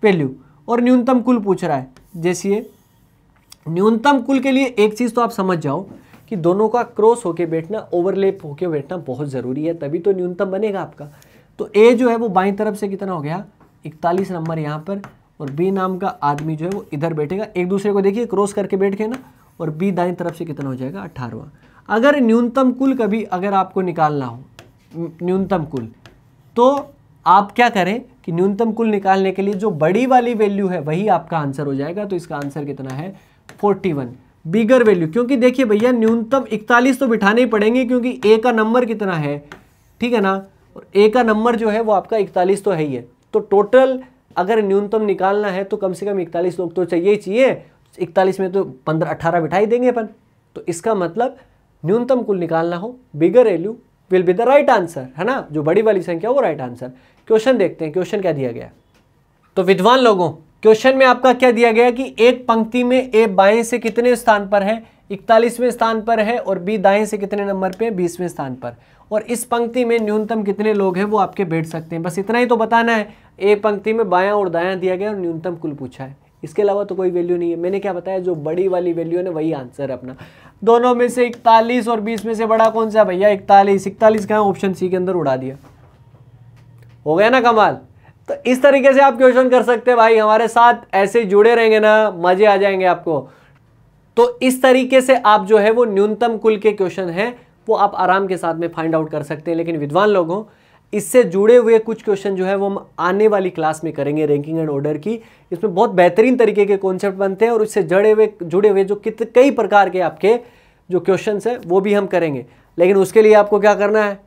वैल्यू और न्यूनतम कुल पूछ रहा है जैसे न्यूनतम कुल के लिए एक चीज़ तो आप समझ जाओ कि दोनों का क्रॉस होके बैठना ओवरलेप होके बैठना बहुत ज़रूरी है तभी तो न्यूनतम बनेगा आपका तो ए जो है वो बाई तरफ से कितना हो गया इकतालीस नंबर यहाँ पर और बी नाम का आदमी जो है वो इधर बैठेगा एक दूसरे को देखिए क्रॉस करके बैठ गए ना और बी दाई तरफ से कितना हो जाएगा अट्ठारहवा अगर न्यूनतम कुल कभी अगर आपको निकालना हो न्यूनतम कुल तो आप क्या करें कि न्यूनतम कुल निकालने के लिए जो बड़ी वाली वैल्यू है वही आपका आंसर हो जाएगा तो इसका आंसर कितना है फोर्टी वन बिगर वैल्यू क्योंकि देखिए भैया न्यूनतम इकतालीस तो बिठाने ही पड़ेंगे क्योंकि ए का नंबर कितना है ठीक है ना और ए का नंबर जो है वो आपका इकतालीस तो है ही है तो टोटल अगर न्यूनतम निकालना है तो कम से कम इकतालीस लोग तो चाहिए ही चाहिए इकतालीस में तो पंद्रह अट्ठारह ही देंगे अपन तो इसका मतलब न्यूनतम कुल निकालना हो bigger value will be the right answer है ना जो बड़ी वाली संख्या वो राइट आंसर क्वेश्चन देखते हैं क्वेश्चन क्या दिया गया तो विद्वान लोगों क्वेश्चन में आपका क्या दिया गया कि एक पंक्ति में ए बाएं से कितने स्थान पर है इकतालीसवें स्थान पर है और बी दाएं से कितने नंबर पे बीसवें स्थान पर और इस पंक्ति में न्यूनतम कितने लोग हैं वो आपके बैठ सकते हैं बस इतना ही तो बताना है ए पंक्ति में बायां और दायां दिया गया और न्यूनतम कुल पूछा है इसके अलावा तो कोई वैल्यू नहीं है मैंने क्या बताया जो बड़ी वाली वैल्यू है ना वही आंसर है अपना दोनों में से इकतालीस और बीस में से बड़ा कौन सा भैया इकतालीस इकतालीस का ऑप्शन सी के अंदर उड़ा दिया हो गया ना कमाल तो इस तरीके से आप क्वेश्चन कर सकते हैं भाई हमारे साथ ऐसे जुड़े रहेंगे ना मजे आ जाएंगे आपको तो इस तरीके से आप जो है वो न्यूनतम कुल के क्वेश्चन हैं वो आप आराम के साथ में फाइंड आउट कर सकते हैं लेकिन विद्वान लोगों इससे जुड़े हुए कुछ क्वेश्चन जो है वो हम आने वाली क्लास में करेंगे रैंकिंग एंड ऑर्डर की इसमें बहुत बेहतरीन तरीके के कॉन्सेप्ट बनते हैं और इससे जड़े हुए जुड़े हुए जो कित कई प्रकार के आपके जो क्वेश्चन हैं वो भी हम करेंगे लेकिन उसके लिए आपको क्या करना है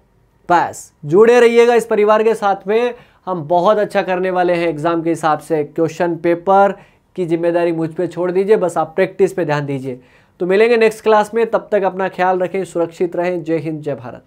बस जुड़े रहिएगा इस परिवार के साथ में हम बहुत अच्छा करने वाले हैं एग्ज़ाम के हिसाब से क्वेश्चन पेपर की जिम्मेदारी मुझ पर छोड़ दीजिए बस आप प्रैक्टिस पे ध्यान दीजिए तो मिलेंगे नेक्स्ट क्लास में तब तक अपना ख्याल रखें सुरक्षित रहें जय हिंद जय भारत